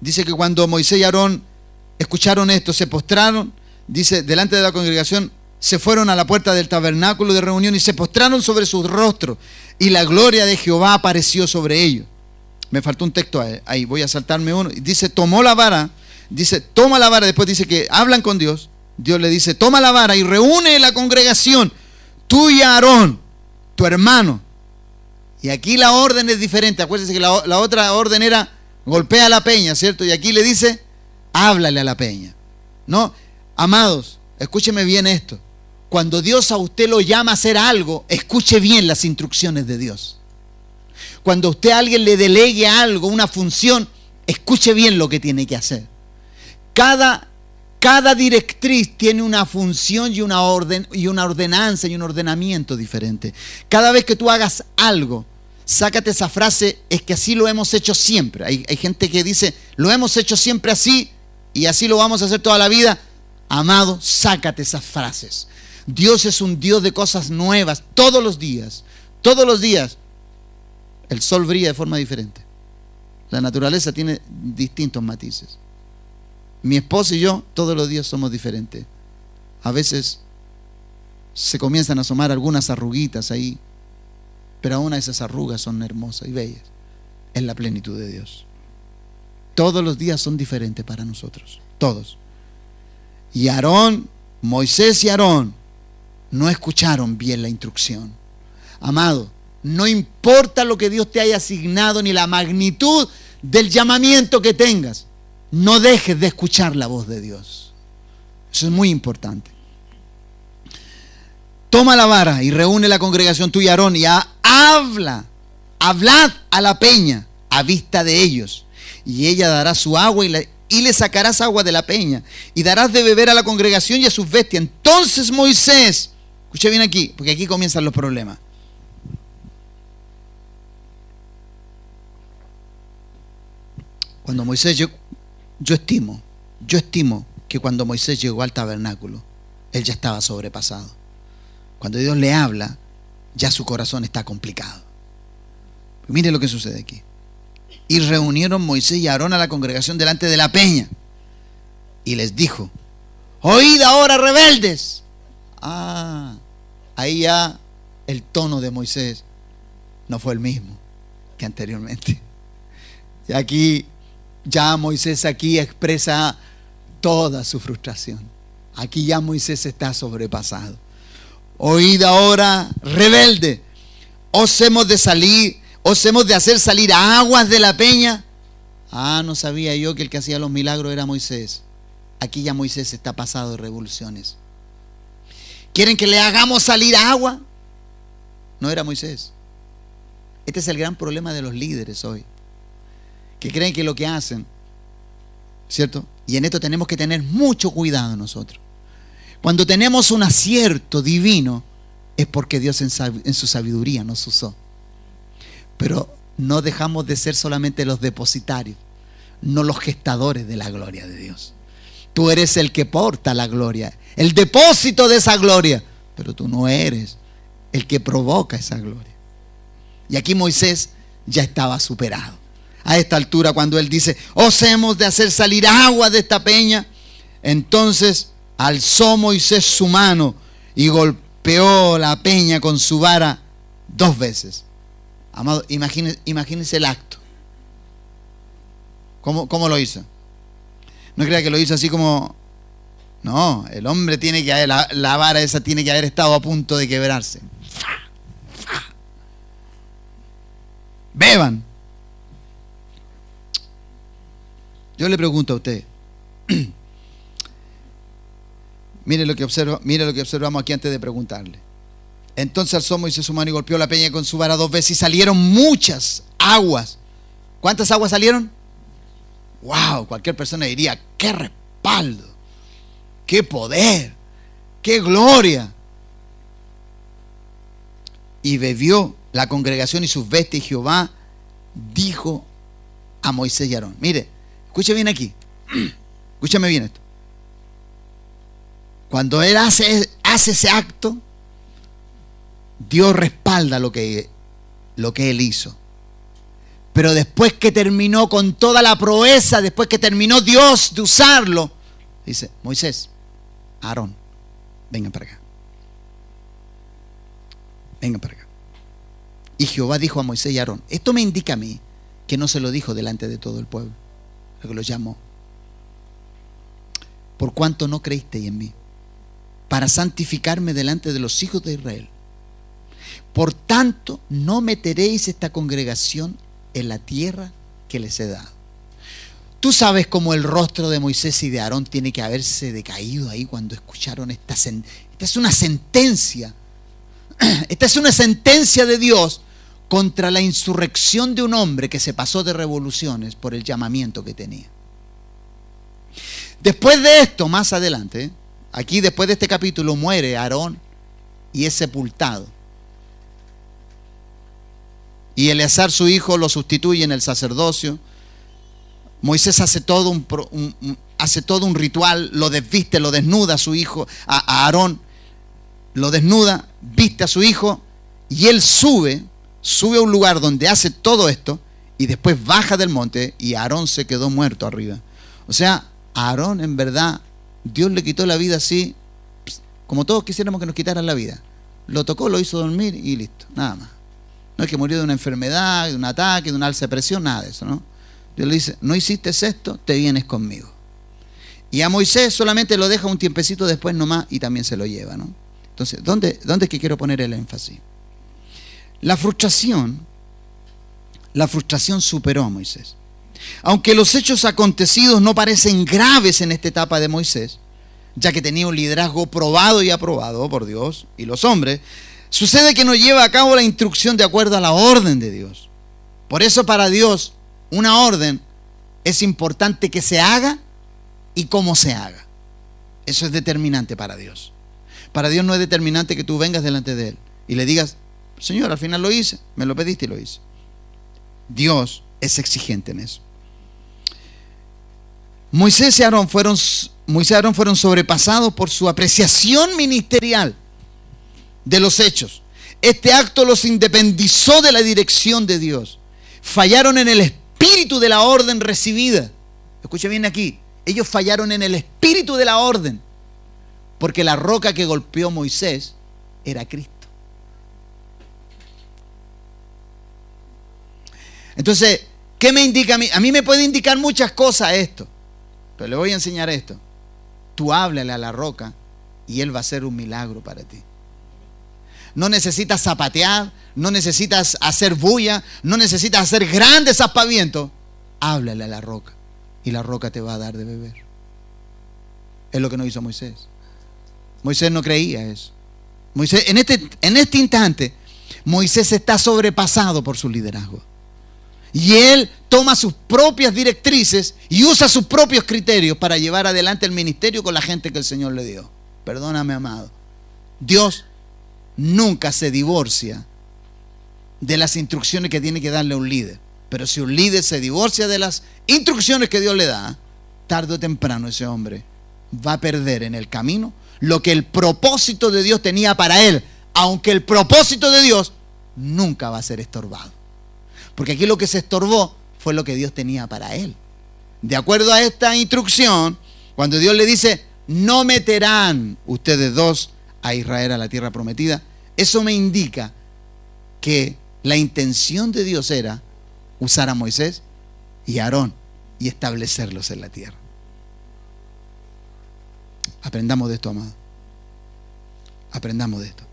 Dice que cuando Moisés y Aarón escucharon esto, se postraron, dice, delante de la congregación, se fueron a la puerta del tabernáculo de reunión y se postraron sobre sus rostros y la gloria de Jehová apareció sobre ellos. Me faltó un texto ahí, voy a saltarme uno. Dice, tomó la vara, dice, toma la vara, después dice que hablan con Dios. Dios le dice, toma la vara y reúne la congregación, tú y Aarón, tu hermano. Y aquí la orden es diferente. Acuérdense que la, la otra orden era, golpea a la peña, ¿cierto? Y aquí le dice, háblale a la peña. ¿No? Amados, escúcheme bien esto. Cuando Dios a usted lo llama a hacer algo, escuche bien las instrucciones de Dios. Cuando usted a alguien le delegue algo, una función, escuche bien lo que tiene que hacer. Cada, cada directriz tiene una función y una, orden, y una ordenanza y un ordenamiento diferente. Cada vez que tú hagas algo, sácate esa frase, es que así lo hemos hecho siempre. Hay, gente que dice, lo hemos hecho siempre así y así lo vamos a hacer toda la vida. Amado, sácate esas frases. Dios es un Dios de cosas nuevas todos los días. Todos los días el sol brilla de forma diferente. La naturaleza tiene distintos matices. Mi esposa y yo todos los días somos diferentes. A veces se comienzan a asomar algunas arruguitas ahí pero aún esas arrugas son hermosas y bellas. en la plenitud de Dios. Todos los días son diferentes para nosotros, todos. Y Aarón, Moisés y Aarón no escucharon bien la instrucción. Amado, no importa lo que Dios te haya asignado ni la magnitud del llamamiento que tengas, no dejes de escuchar la voz de Dios. Eso es muy importante. Toma la vara y reúne la congregación tú y Aarón y a habla, hablad a la peña a vista de ellos, y ella dará su agua y, le sacarás agua de la peña, y darás de beber a la congregación y a sus bestias. Entonces Moisés, escuché bien aquí, porque aquí comienzan los problemas. Cuando Moisés llegó, yo estimo, yo estimo que cuando Moisés llegó al tabernáculo, él ya estaba sobrepasado. Cuando Dios le habla, ya su corazón está complicado. Mire lo que sucede aquí. Y reunieron Moisés y Aarón a la congregación delante de la peña. Y les dijo, oíd ahora rebeldes. Ah, ahí ya el tono de Moisés no fue el mismo que anteriormente. Y aquí ya Moisés aquí expresa toda su frustración. Aquí ya Moisés está sobrepasado oíd ahora, rebelde, os hemos de salir, os hemos de hacer salir aguas de la peña. Ah, no sabía yo que el que hacía los milagros era Moisés. Aquí ya Moisés está pasado de revoluciones. ¿Quieren que le hagamos salir agua? No era Moisés. Este es el gran problema de los líderes hoy, que creen que lo que hacen, ¿cierto? Y en esto tenemos que tener mucho cuidado nosotros. Cuando tenemos un acierto divino, es porque Dios en, su sabiduría nos usó. Pero no dejamos de ser solamente los depositarios, no los gestadores de la gloria de Dios. Tú eres el que porta la gloria, el depósito de esa gloria, pero tú no eres el que provoca esa gloria. Y aquí Moisés ya estaba superado. A esta altura, cuando él dice, os hemos de hacer salir agua de esta peña, entonces alzó Moisés su mano y golpeó la peña con su vara dos veces. Amado, imagínense, el acto. ¿Cómo, lo hizo? No crea que lo hizo así como... No, el hombre tiene que haber, la, la vara esa tiene que haber estado a punto de quebrarse. Beban. Yo le pregunto a usted, Mire lo que, lo que observamos aquí antes de preguntarle. Entonces alzó Moisés su mano y golpeó la peña con su vara dos veces y salieron muchas aguas. ¿Cuántas aguas salieron? ¡Wow! Cualquier persona diría, ¡qué respaldo! ¡Qué poder! ¡Qué gloria! Y bebió la congregación y sus bestias y Jehová dijo a Moisés y Aarón. Mire, escuche bien aquí. Escúchame bien esto. Cuando él hace, ese acto, Dios respalda lo que, lo que él hizo. Pero después que terminó con toda la proeza, después que terminó Dios de usarlo, dice, Moisés, Aarón, vengan para acá. Vengan para acá. Y Jehová dijo a Moisés y Aarón, esto me indica a mí que no se lo dijo delante de todo el pueblo, lo que lo llamó. Por cuanto no creíste en mí para santificarme delante de los hijos de Israel. Por tanto, no meteréis esta congregación en la tierra que les he dado. Tú sabes cómo el rostro de Moisés y de Aarón tiene que haberse decaído ahí cuando escucharon esta Esta es una sentencia. Esta es una sentencia de Dios contra la insurrección de un hombre que se pasó de revoluciones por el llamamiento que tenía. Después de esto, más adelante, Aquí después de este capítulo muere Aarón y es sepultado. Y Eleazar su hijo lo sustituye en el sacerdocio. Moisés hace todo un, hace todo un ritual, lo desviste, lo desnuda a su hijo, a Aarón, lo desnuda, viste a su hijo y él sube, sube a un lugar donde hace todo esto y después baja del monte y Aarón se quedó muerto arriba. O sea, Aarón en verdad Dios le quitó la vida así, como todos quisiéramos que nos quitaran la vida. Lo tocó, lo hizo dormir y listo, nada más. No es que murió de una enfermedad, de un ataque, de una alza de presión, nada de eso, ¿no? Dios le dice, no hiciste esto, te vienes conmigo. Y a Moisés solamente lo deja un tiempecito después nomás y también se lo lleva, ¿no? Entonces, dónde es que quiero poner el énfasis? La frustración, la frustración superó a Moisés. Aunque los hechos acontecidos no parecen graves en esta etapa de Moisés, ya que tenía un liderazgo probado y aprobado por Dios y los hombres, sucede que no lleva a cabo la instrucción de acuerdo a la orden de Dios. Por eso para Dios una orden es importante que se haga y cómo se haga. Eso es determinante para Dios. Para Dios no es determinante que tú vengas delante de Él y le digas, Señor, al final lo hice, me lo pediste y lo hice. Dios es exigente en eso. Moisés y Aarón fueron, fueron sobrepasados por su apreciación ministerial de los hechos. Este acto los independizó de la dirección de Dios. Fallaron en el espíritu de la orden recibida. Escuche bien aquí. Ellos fallaron en el espíritu de la orden. Porque la roca que golpeó Moisés era Cristo. Entonces, ¿qué me indica a mí? A mí me puede indicar muchas cosas esto. Pero le voy a enseñar esto. Tú háblale a la roca y Él va a hacer un milagro para ti. No necesitas zapatear, no necesitas hacer bulla, no necesitas hacer grandes aspavientos. Háblale a la roca y la roca te va a dar de beber. Es lo que no hizo Moisés. Moisés no creía eso. Moisés, en, este, en este instante, Moisés está sobrepasado por su liderazgo. Y él toma sus propias directrices y usa sus propios criterios para llevar adelante el ministerio con la gente que el Señor le dio. Perdóname, amado. Dios nunca se divorcia de las instrucciones que tiene que darle un líder. Pero si un líder se divorcia de las instrucciones que Dios le da, tarde o temprano ese hombre va a perder en el camino lo que el propósito de Dios tenía para él, aunque el propósito de Dios nunca va a ser estorbado. Porque aquí lo que se estorbó fue lo que Dios tenía para él. De acuerdo a esta instrucción, cuando Dios le dice, no meterán ustedes dos a Israel a la tierra prometida, eso me indica que la intención de Dios era usar a Moisés y a Aarón y establecerlos en la tierra. Aprendamos de esto, amado. Aprendamos de esto.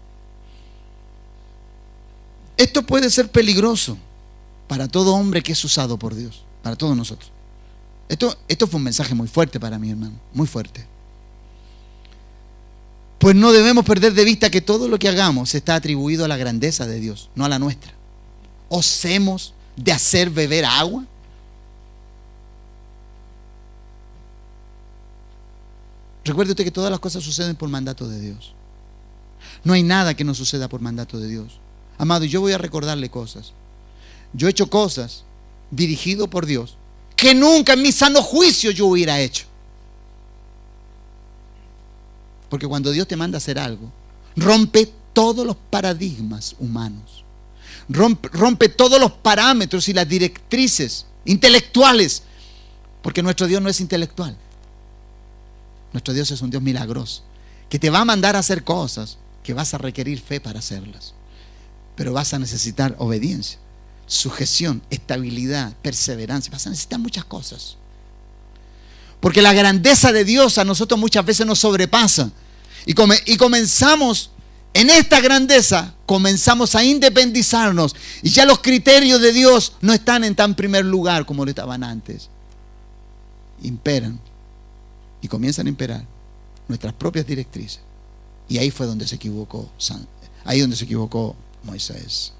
Esto puede ser peligroso para todo hombre que es usado por Dios, para todos nosotros. Esto, esto fue un mensaje muy fuerte para mí, hermano, muy fuerte. Pues no debemos perder de vista que todo lo que hagamos está atribuido a la grandeza de Dios, no a la nuestra. ¿Osemos de hacer beber agua? Recuerde usted que todas las cosas suceden por mandato de Dios. No hay nada que no suceda por mandato de Dios. Amado, yo voy a recordarle cosas. Yo he hecho cosas dirigido por Dios que nunca en mi sano juicio yo hubiera hecho. Porque cuando Dios te manda a hacer algo, rompe todos los paradigmas humanos, rompe, rompe todos los parámetros y las directrices intelectuales, porque nuestro Dios no es intelectual. Nuestro Dios es un Dios milagroso, que te va a mandar a hacer cosas que vas a requerir fe para hacerlas, pero vas a necesitar obediencia sujeción, estabilidad, perseverancia. necesitan a muchas cosas. Porque la grandeza de Dios a nosotros muchas veces nos sobrepasa. Y, y comenzamos en esta grandeza, comenzamos a independizarnos. Y ya los criterios de Dios no están en tan primer lugar como lo estaban antes. Imperan. Y comienzan a imperar nuestras propias directrices. Y ahí fue donde se equivocó, ahí donde se equivocó Moisés.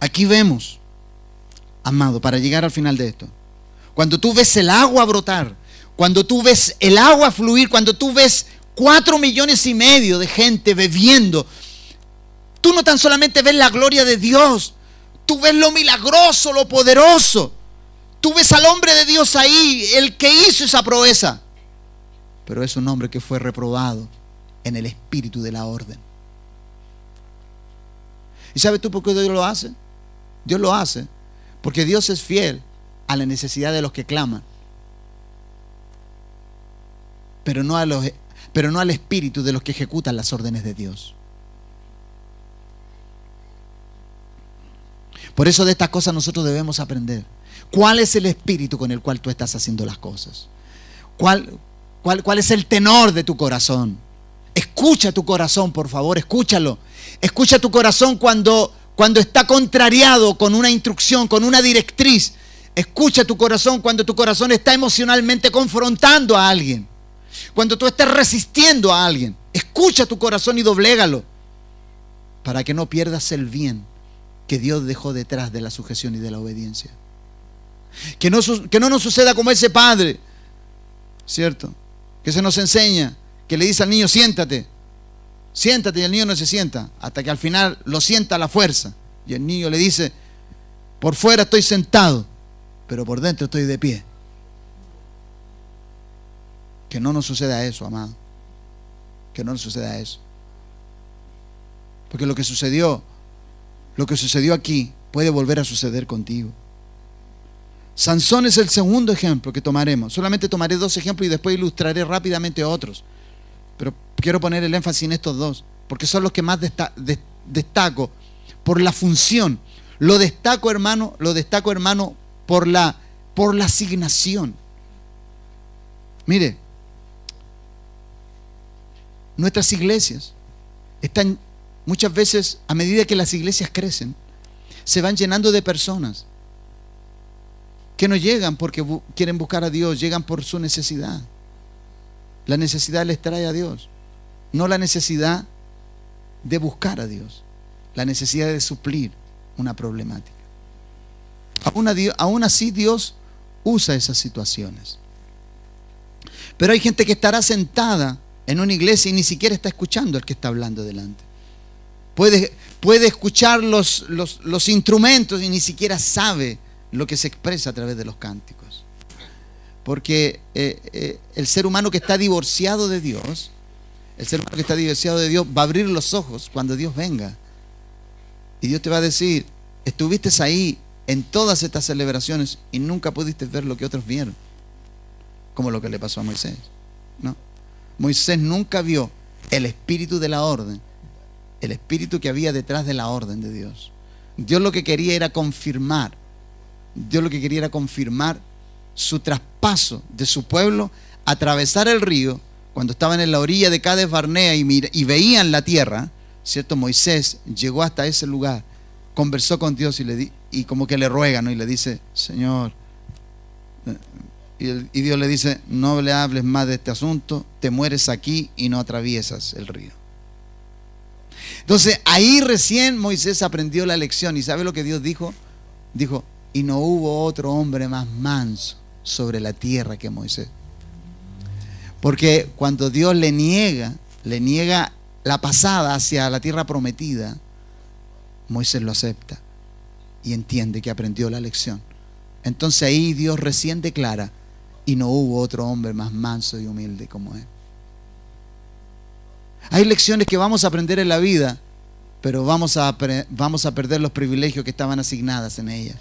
Aquí vemos, amado, para llegar al final de esto, cuando tú ves el agua brotar, cuando tú ves el agua fluir, cuando tú ves cuatro millones y medio de gente bebiendo, tú no tan solamente ves la gloria de Dios, tú ves lo milagroso, lo poderoso, tú ves al hombre de Dios ahí, el que hizo esa proeza, pero es un hombre que fue reprobado en el espíritu de la orden. ¿Y sabes tú por qué Dios lo hace? Dios lo hace, porque Dios es fiel a la necesidad de los que claman, pero no, a los, pero no al espíritu de los que ejecutan las órdenes de Dios. Por eso de estas cosas nosotros debemos aprender. ¿Cuál es el espíritu con el cual tú estás haciendo las cosas? ¿Cuál, cuál, cuál es el tenor de tu corazón? Escucha tu corazón, por favor, escúchalo. Escucha tu corazón cuando cuando está contrariado con una instrucción, con una directriz. Escucha tu corazón cuando tu corazón está emocionalmente confrontando a alguien. Cuando tú estás resistiendo a alguien. Escucha tu corazón y doblégalo para que no pierdas el bien que Dios dejó detrás de la sujeción y de la obediencia. Que no, que no nos suceda como ese padre, ¿cierto? Que se nos enseña, que le dice al niño, siéntate, siéntate y el niño no se sienta, hasta que al final lo sienta la fuerza. Y el niño le dice, por fuera estoy sentado, pero por dentro estoy de pie. Que no nos suceda eso, amado. Que no nos suceda eso. Porque lo que sucedió, lo que sucedió aquí, puede volver a suceder contigo. Sansón es el segundo ejemplo que tomaremos. Solamente tomaré dos ejemplos y después ilustraré rápidamente otros. Pero quiero poner el énfasis en estos dos, porque son los que más destaco por la función. Lo destaco, hermano, lo destaco, hermano, por la, por la asignación. Mire, nuestras iglesias están muchas veces, a medida que las iglesias crecen, se van llenando de personas que no llegan porque quieren buscar a Dios, llegan por su necesidad. La necesidad les trae a Dios, no la necesidad de buscar a Dios, la necesidad de suplir una problemática. Aún, así Dios usa esas situaciones. Pero hay gente que estará sentada en una iglesia y ni siquiera está escuchando al que está hablando delante. Puede, escuchar los instrumentos y ni siquiera sabe lo que se expresa a través de los cánticos. Porque eh, eh, el ser humano que está divorciado de Dios, el ser humano que está divorciado de Dios va a abrir los ojos cuando Dios venga. Y Dios te va a decir, estuviste ahí en todas estas celebraciones y nunca pudiste ver lo que otros vieron. Como lo que le pasó a Moisés. ¿no? Moisés nunca vio el espíritu de la orden, el espíritu que había detrás de la orden de Dios. Dios lo que quería era confirmar. Dios lo que quería era confirmar su traspaso de su pueblo, atravesar el río, cuando estaban en la orilla de Cádiz Barnea y, y veían la tierra, ¿cierto? Moisés llegó hasta ese lugar, conversó con Dios y, le y como que le ruega, ¿no? Y le dice, Señor, eh, y, y, Dios le dice, no le hables más de este asunto, te mueres aquí y no atraviesas el río. Entonces ahí recién Moisés aprendió la lección y ¿sabe lo que Dios dijo? Dijo, y no hubo otro hombre más manso sobre la tierra que Moisés. Porque cuando Dios le niega, le niega la pasada hacia la tierra prometida, Moisés lo acepta y entiende que aprendió la lección. Entonces ahí Dios recién declara, y no hubo otro hombre más manso y humilde como él. Hay lecciones que vamos a aprender en la vida, pero vamos a, vamos a perder los privilegios que estaban asignadas en ellas,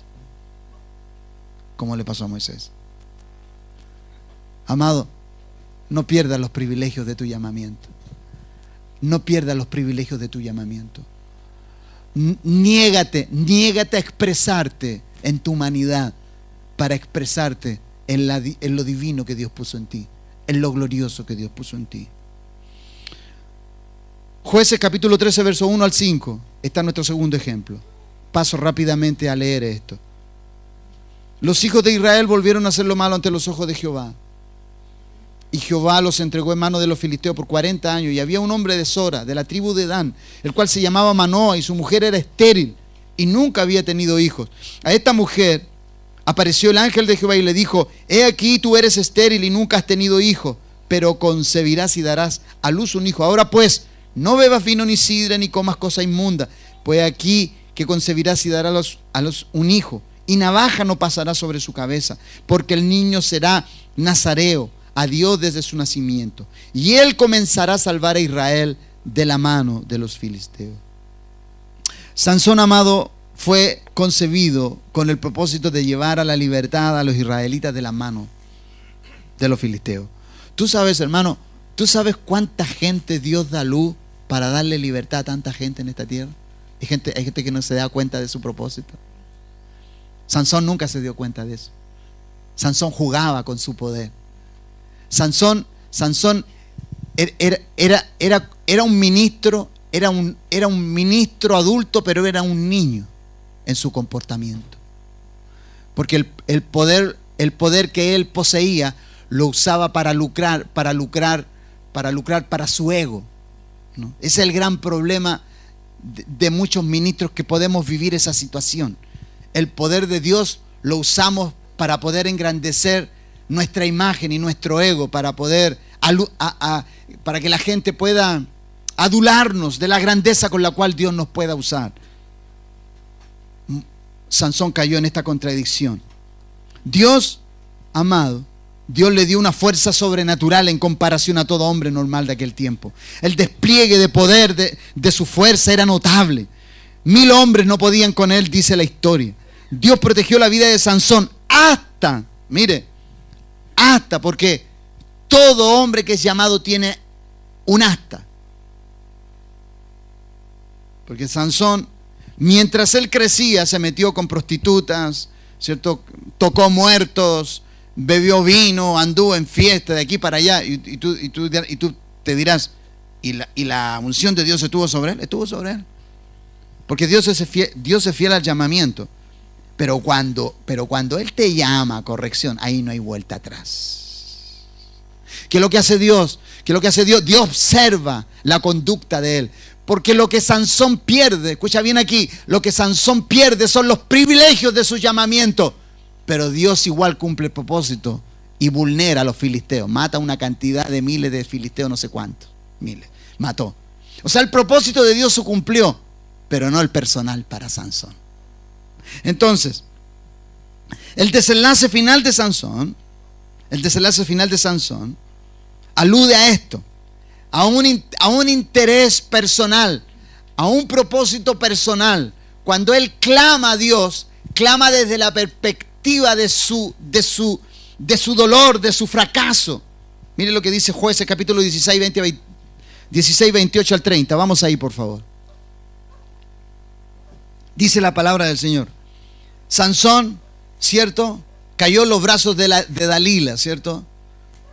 como le pasó a Moisés. Amado, no pierdas los privilegios de tu llamamiento. No pierdas los privilegios de tu llamamiento. Niégate, niégate a expresarte en tu humanidad para expresarte en, lo divino que Dios puso en ti, en lo glorioso que Dios puso en ti. Jueces capítulo 13, verso 1 al 5. Está nuestro segundo ejemplo. Paso rápidamente a leer esto. Los hijos de Israel volvieron a hacer lo malo ante los ojos de Jehová. Y Jehová los entregó en manos de los filisteos por 40 años. Y había un hombre de Sora, de la tribu de Dan, el cual se llamaba Manoa y su mujer era estéril y nunca había tenido hijos. A esta mujer apareció el ángel de Jehová y le dijo, he aquí tú eres estéril y nunca has tenido hijo, pero concebirás y darás a luz un hijo. Ahora pues, no bebas vino ni sidra ni comas cosa inmunda, pues aquí que concebirás y darás a los, a los, un hijo. Y navaja no pasará sobre su cabeza, porque el niño será nazareo a Dios desde su nacimiento. Y él comenzará a salvar a Israel de la mano de los filisteos. Sansón amado fue concebido con el propósito de llevar a la libertad a los israelitas de la mano de los filisteos. Tú sabes, hermano, tú sabes cuánta gente Dios da luz para darle libertad a tanta gente en esta tierra. Hay gente, hay gente que no se da cuenta de su propósito. Sansón nunca se dio cuenta de eso. Sansón jugaba con su poder. Sansón, er, er, era, era, era, un ministro, era un, era un ministro adulto, pero era un niño en su comportamiento. Porque el, poder, el poder que él poseía lo usaba para lucrar, para lucrar, para lucrar para su ego. ¿no? Ese es el gran problema de muchos ministros que podemos vivir esa situación. El poder de Dios lo usamos para poder engrandecer nuestra imagen y nuestro ego para poder, para que la gente pueda adularnos de la grandeza con la cual Dios nos pueda usar. Sansón cayó en esta contradicción. Dios, amado, Dios le dio una fuerza sobrenatural en comparación a todo hombre normal de aquel tiempo. El despliegue de poder de, de su fuerza era notable. Mil hombres no podían con él, dice la historia. Dios protegió la vida de Sansón hasta, mire, hasta, porque todo hombre que es llamado tiene un hasta Porque Sansón, mientras él crecía, se metió con prostitutas, ¿cierto? Tocó muertos, bebió vino, anduvo en fiesta de aquí para allá. Y, tú, te dirás, ¿y la, unción de Dios estuvo sobre él? Estuvo sobre él. Porque Dios Dios es fiel al llamamiento. Pero cuando, pero cuando Él te llama corrección, ahí no hay vuelta atrás. ¿Qué es lo que hace Dios? ¿Qué es lo que hace Dios? Dios observa la conducta de Él. Porque lo que Sansón pierde, escucha bien aquí, lo que Sansón pierde son los privilegios de su llamamiento. Pero Dios igual cumple el propósito y vulnera a los filisteos. Mata una cantidad de miles de filisteos, no sé cuántos. Miles. Mató. O sea, el propósito de Dios se cumplió, pero no el personal para Sansón. Entonces, el desenlace final de Sansón, el desenlace final de Sansón, alude a esto, a un, a un interés personal, a un propósito personal. Cuando él clama a Dios, clama desde la perspectiva de su, de su, de su dolor, de su fracaso. Mire lo que dice Jueces capítulo 16, 16, 28 al 30. Vamos ahí, por favor. Dice la palabra del Señor. Sansón, ¿cierto? Cayó en los brazos de, Dalila, ¿cierto?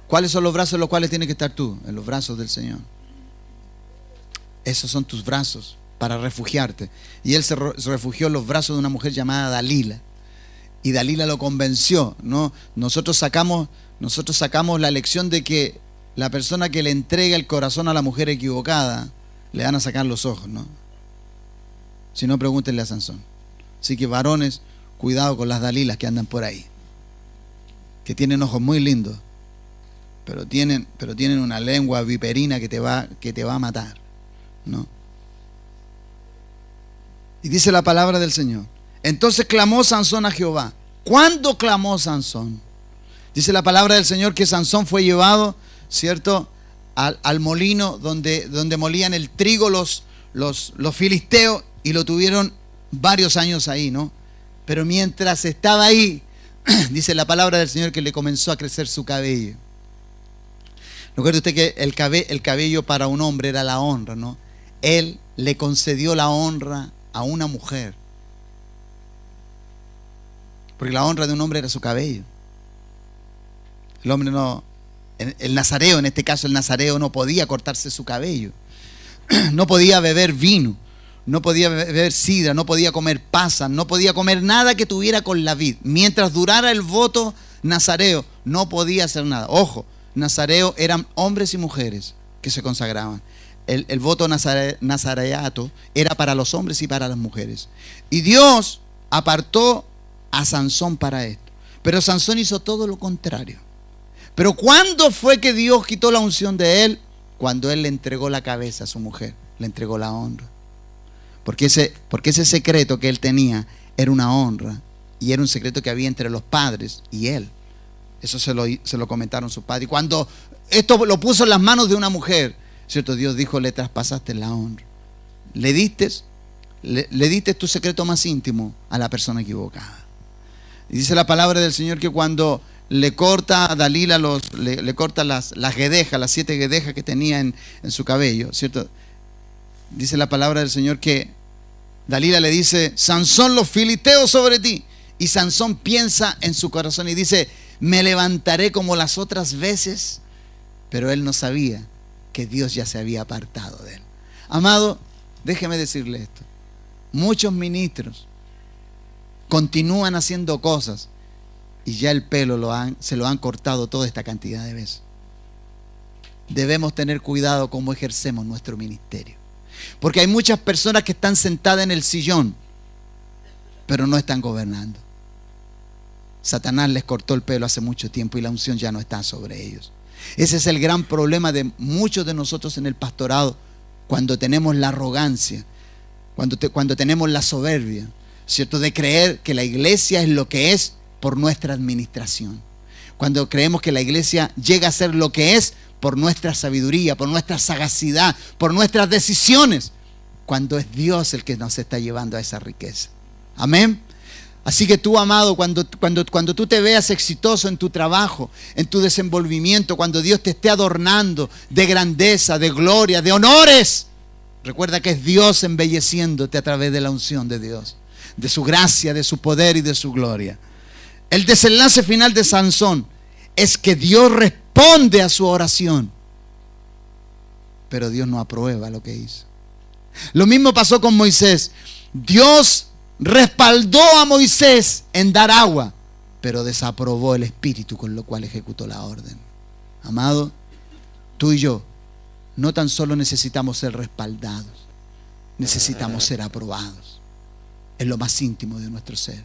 ¿Cuáles son los brazos en los cuales tienes que estar tú? En los brazos del Señor. Esos son tus brazos para refugiarte. Y él se refugió en los brazos de una mujer llamada Dalila. Y Dalila lo convenció. ¿no? Nosotros, sacamos, nosotros sacamos la lección de que la persona que le entrega el corazón a la mujer equivocada, le van a sacar los ojos. ¿no? Si no, pregúntenle a Sansón. Así que varones, Cuidado con las Dalilas que andan por ahí. Que tienen ojos muy lindos. Pero tienen, pero tienen una lengua viperina que te va, que te va a matar. ¿No? Y dice la palabra del Señor. Entonces clamó Sansón a Jehová. ¿Cuándo clamó Sansón? Dice la palabra del Señor que Sansón fue llevado, ¿cierto? Al, al molino donde, donde molían el trigo los, los, los filisteos y lo tuvieron varios años ahí, ¿no? Pero mientras estaba ahí, dice la palabra del Señor que le comenzó a crecer su cabello. Recuerde usted que el cabello, el cabello para un hombre era la honra, ¿no? Él le concedió la honra a una mujer. Porque la honra de un hombre era su cabello. El hombre no, el nazareo, en este caso el nazareo, no podía cortarse su cabello. No podía beber vino no podía beber sidra, no podía comer pasas, no podía comer nada que tuviera con la vid. Mientras durara el voto nazareo, no podía hacer nada. Ojo, nazareo eran hombres y mujeres que se consagraban. El, voto nazareato era para los hombres y para las mujeres. Y Dios apartó a Sansón para esto. Pero Sansón hizo todo lo contrario. Pero ¿cuándo fue que Dios quitó la unción de él? Cuando él le entregó la cabeza a su mujer, le entregó la honra. Porque ese, porque ese secreto que él tenía era una honra y era un secreto que había entre los padres y él. Eso se lo, comentaron sus padres. Y cuando esto lo puso en las manos de una mujer, ¿cierto? Dios dijo, le traspasaste la honra. Le diste, le, tu secreto más íntimo a la persona equivocada. Y dice la palabra del Señor que cuando le corta a Dalila los, le, corta las, las guedejas, las siete guedejas que tenía en, en su cabello, ¿cierto? dice la palabra del Señor que Dalila le dice, Sansón los filisteos sobre ti. Y Sansón piensa en su corazón y dice, me levantaré como las otras veces. Pero él no sabía que Dios ya se había apartado de él. Amado, déjeme decirle esto. Muchos ministros continúan haciendo cosas y ya el pelo se lo han cortado toda esta cantidad de veces. Debemos tener cuidado cómo ejercemos nuestro ministerio. Porque hay muchas personas que están sentadas en el sillón, pero no están gobernando. Satanás les cortó el pelo hace mucho tiempo y la unción ya no está sobre ellos. Ese es el gran problema de muchos de nosotros en el pastorado, cuando tenemos la arrogancia, cuando, cuando tenemos la soberbia, ¿cierto? De creer que la iglesia es lo que es por nuestra administración. Cuando creemos que la iglesia llega a ser lo que es por nuestra sabiduría, por nuestra sagacidad, por nuestras decisiones, cuando es Dios el que nos está llevando a esa riqueza. Amén. Así que tú, amado, cuando, cuando, cuando, tú te veas exitoso en tu trabajo, en tu desenvolvimiento, cuando Dios te esté adornando de grandeza, de gloria, de honores, recuerda que es Dios embelleciéndote a través de la unción de Dios, de su gracia, de su poder y de su gloria. El desenlace final de Sansón es que Dios responde a su oración. Pero Dios no aprueba lo que hizo. Lo mismo pasó con Moisés. Dios respaldó a Moisés en dar agua, pero desaprobó el espíritu con lo cual ejecutó la orden. Amado, tú y yo no tan solo necesitamos ser respaldados, necesitamos ser aprobados. Es lo más íntimo de nuestro ser.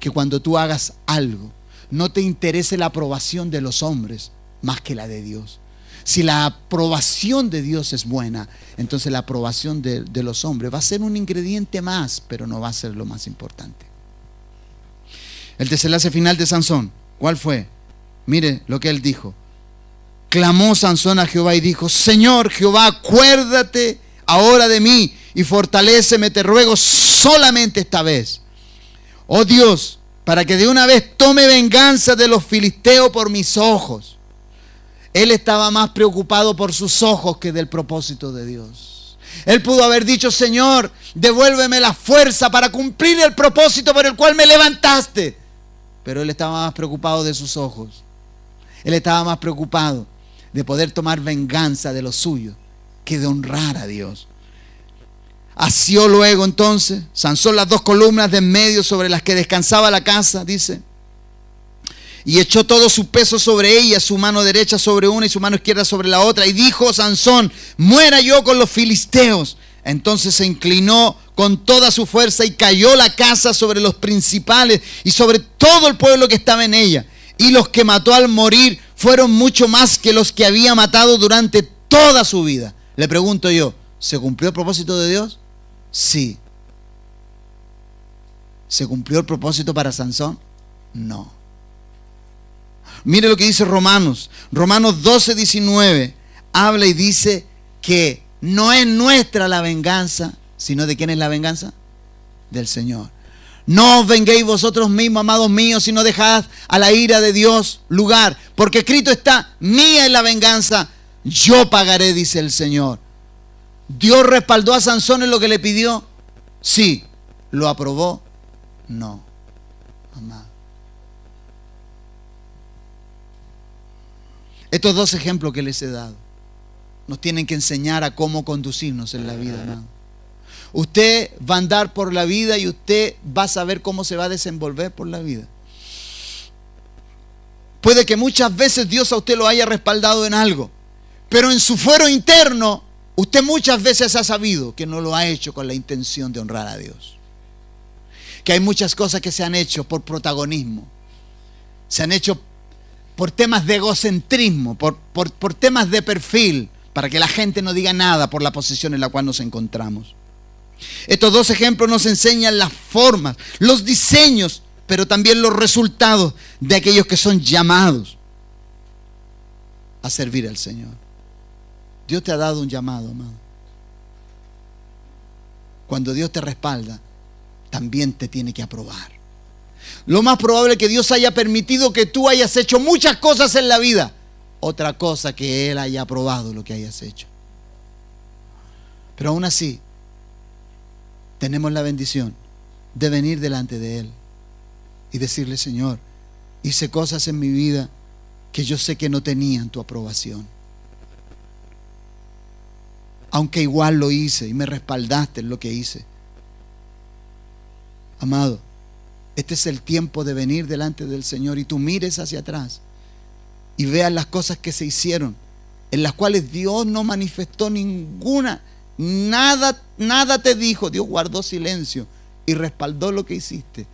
Que cuando tú hagas algo no te interese la aprobación de los hombres más que la de Dios. Si la aprobación de Dios es buena, entonces la aprobación de, los hombres va a ser un ingrediente más, pero no va a ser lo más importante. El desenlace final de Sansón, ¿cuál fue? Mire lo que él dijo. Clamó Sansón a Jehová y dijo, Señor Jehová, acuérdate ahora de mí y fortaléceme, te ruego, solamente esta vez. Oh Dios, para que de una vez tome venganza de los filisteos por mis ojos. Él estaba más preocupado por sus ojos que del propósito de Dios. Él pudo haber dicho, Señor, devuélveme la fuerza para cumplir el propósito por el cual me levantaste. Pero él estaba más preocupado de sus ojos. Él estaba más preocupado de poder tomar venganza de los suyos que de honrar a Dios. Hació luego entonces Sansón las dos columnas de en medio sobre las que descansaba la casa, dice. Y echó todo su peso sobre ellas, su mano derecha sobre una y su mano izquierda sobre la otra. Y dijo Sansón, muera yo con los filisteos. Entonces se inclinó con toda su fuerza y cayó la casa sobre los principales y sobre todo el pueblo que estaba en ella. Y los que mató al morir fueron mucho más que los que había matado durante toda su vida. Le pregunto yo, ¿se cumplió el propósito de Dios? Sí. ¿Se cumplió el propósito para Sansón? No. Mire lo que dice Romanos. Romanos 12, 19. Habla y dice que no es nuestra la venganza, sino de quién es la venganza? Del Señor. No os venguéis vosotros mismos, amados míos, sino dejad a la ira de Dios lugar. Porque escrito está, mía es la venganza, yo pagaré, dice el Señor. ¿Dios respaldó a Sansón en lo que le pidió? Sí. ¿Lo aprobó? No. Amado. Estos dos ejemplos que les he dado nos tienen que enseñar a cómo conducirnos en la vida, Usted va a andar por la vida y usted va a saber cómo se va a desenvolver por la vida. Puede que muchas veces Dios a usted lo haya respaldado en algo, pero en su fuero interno Usted muchas veces ha sabido que no lo ha hecho con la intención de honrar a Dios. Que hay muchas cosas que se han hecho por protagonismo. Se han hecho por temas de egocentrismo, por, por, temas de perfil, para que la gente no diga nada por la posición en la cual nos encontramos. Estos dos ejemplos nos enseñan las formas, los diseños, pero también los resultados de aquellos que son llamados a servir al Señor. Dios te ha dado un llamado, amado. Cuando Dios te respalda, también te tiene que aprobar. Lo más probable es que Dios haya permitido que tú hayas hecho muchas cosas en la vida. Otra cosa que Él haya aprobado lo que hayas hecho. Pero aún así, tenemos la bendición de venir delante de Él y decirle, Señor, hice cosas en mi vida que yo sé que no tenían tu aprobación aunque igual lo hice y me respaldaste en lo que hice. Amado, este es el tiempo de venir delante del Señor y tú mires hacia atrás y veas las cosas que se hicieron, en las cuales Dios no manifestó ninguna, nada, nada te dijo, Dios guardó silencio y respaldó lo que hiciste.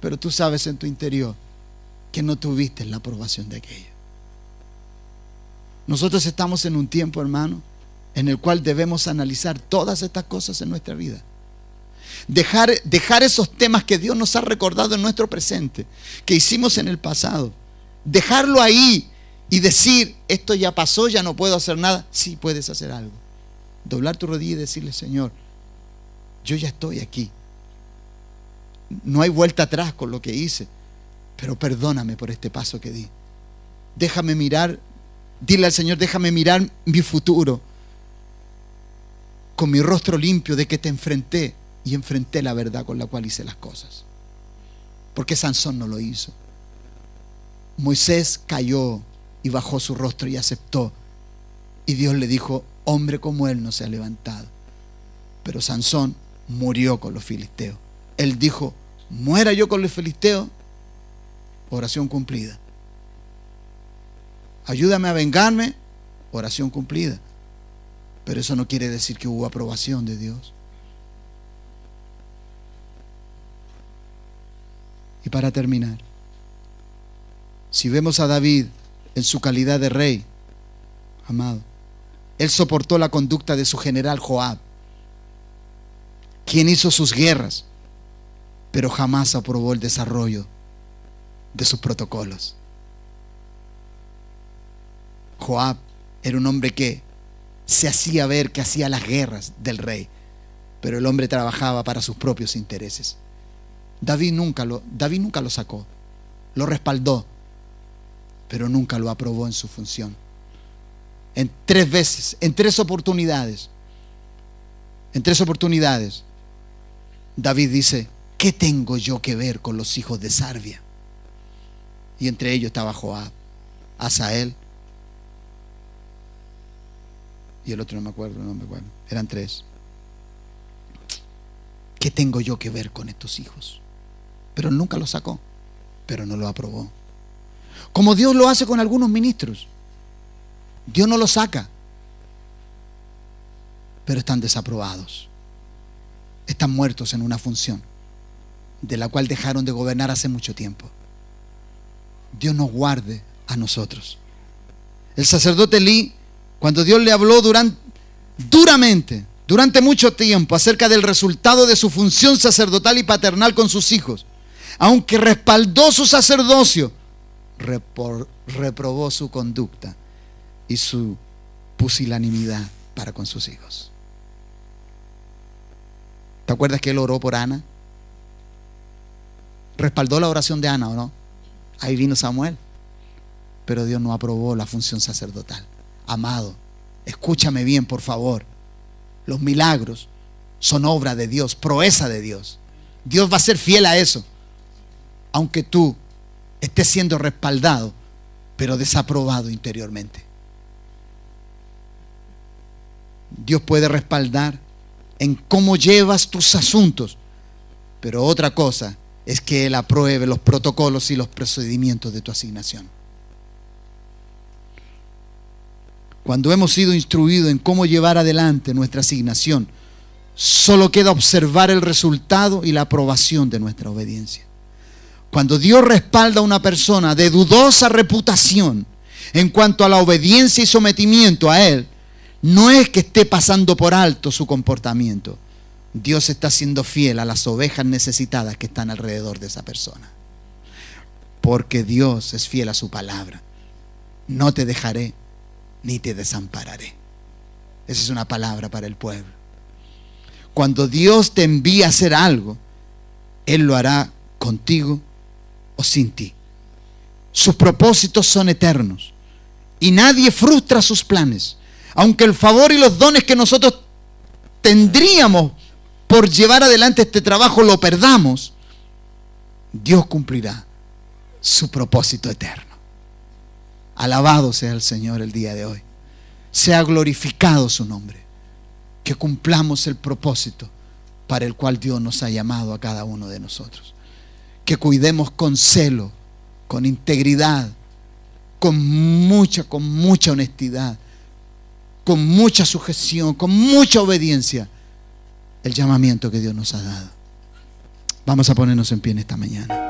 Pero tú sabes en tu interior que no tuviste la aprobación de aquello. Nosotros estamos en un tiempo, hermano, en el cual debemos analizar todas estas cosas en nuestra vida. Dejar, dejar esos temas que Dios nos ha recordado en nuestro presente, que hicimos en el pasado. Dejarlo ahí y decir, esto ya pasó, ya no puedo hacer nada. Sí puedes hacer algo. Doblar tu rodilla y decirle, Señor, yo ya estoy aquí. No hay vuelta atrás con lo que hice, pero perdóname por este paso que di. Déjame mirar Dile al Señor, déjame mirar mi futuro con mi rostro limpio de que te enfrenté y enfrenté la verdad con la cual hice las cosas. Porque Sansón no lo hizo. Moisés cayó y bajó su rostro y aceptó. Y Dios le dijo, hombre como él no se ha levantado. Pero Sansón murió con los filisteos. Él dijo, muera yo con los filisteos. Oración cumplida ayúdame a vengarme, oración cumplida. Pero eso no quiere decir que hubo aprobación de Dios. Y para terminar, si vemos a David en su calidad de rey, amado, él soportó la conducta de su general Joab, quien hizo sus guerras, pero jamás aprobó el desarrollo de sus protocolos. Joab era un hombre que se hacía ver que hacía las guerras del rey, pero el hombre trabajaba para sus propios intereses. David nunca lo, David nunca lo sacó, lo respaldó, pero nunca lo aprobó en su función. En tres veces, en tres oportunidades, en tres oportunidades, David dice, ¿qué tengo yo que ver con los hijos de Sarvia? Y entre ellos estaba Joab, Asael y el otro no me acuerdo no me acuerdo. eran tres. ¿Qué tengo yo que ver con estos hijos? Pero nunca lo sacó, pero no lo aprobó. Como Dios lo hace con algunos ministros. Dios no lo saca, pero están desaprobados. Están muertos en una función de la cual dejaron de gobernar hace mucho tiempo. Dios nos guarde a nosotros. El sacerdote Lee cuando Dios le habló durante, duramente, durante mucho tiempo, acerca del resultado de su función sacerdotal y paternal con sus hijos, aunque respaldó su sacerdocio, reprobó su conducta y su pusilanimidad para con sus hijos. ¿Te acuerdas que él oró por Ana? ¿Respaldó la oración de Ana o no? Ahí vino Samuel. Pero Dios no aprobó la función sacerdotal. Amado, escúchame bien, por favor. Los milagros son obra de Dios, proeza de Dios. Dios va a ser fiel a eso. Aunque tú estés siendo respaldado, pero desaprobado interiormente. Dios puede respaldar en cómo llevas tus asuntos, pero otra cosa es que Él apruebe los protocolos y los procedimientos de tu asignación. cuando hemos sido instruidos en cómo llevar adelante nuestra asignación, solo queda observar el resultado y la aprobación de nuestra obediencia. Cuando Dios respalda a una persona de dudosa reputación en cuanto a la obediencia y sometimiento a Él, no es que esté pasando por alto su comportamiento. Dios está siendo fiel a las ovejas necesitadas que están alrededor de esa persona. Porque Dios es fiel a su palabra. No te dejaré, ni te desampararé. Esa es una palabra para el pueblo. Cuando Dios te envía a hacer algo, Él lo hará contigo o sin ti. Sus propósitos son eternos y nadie frustra sus planes. Aunque el favor y los dones que nosotros tendríamos por llevar adelante este trabajo lo perdamos, Dios cumplirá su propósito eterno. Alabado sea el Señor el día de hoy. Sea glorificado su nombre. Que cumplamos el propósito para el cual Dios nos ha llamado a cada uno de nosotros. Que cuidemos con celo, con integridad, con mucha, con mucha honestidad, con mucha sujeción, con mucha obediencia el llamamiento que Dios nos ha dado. Vamos a ponernos en pie en esta mañana.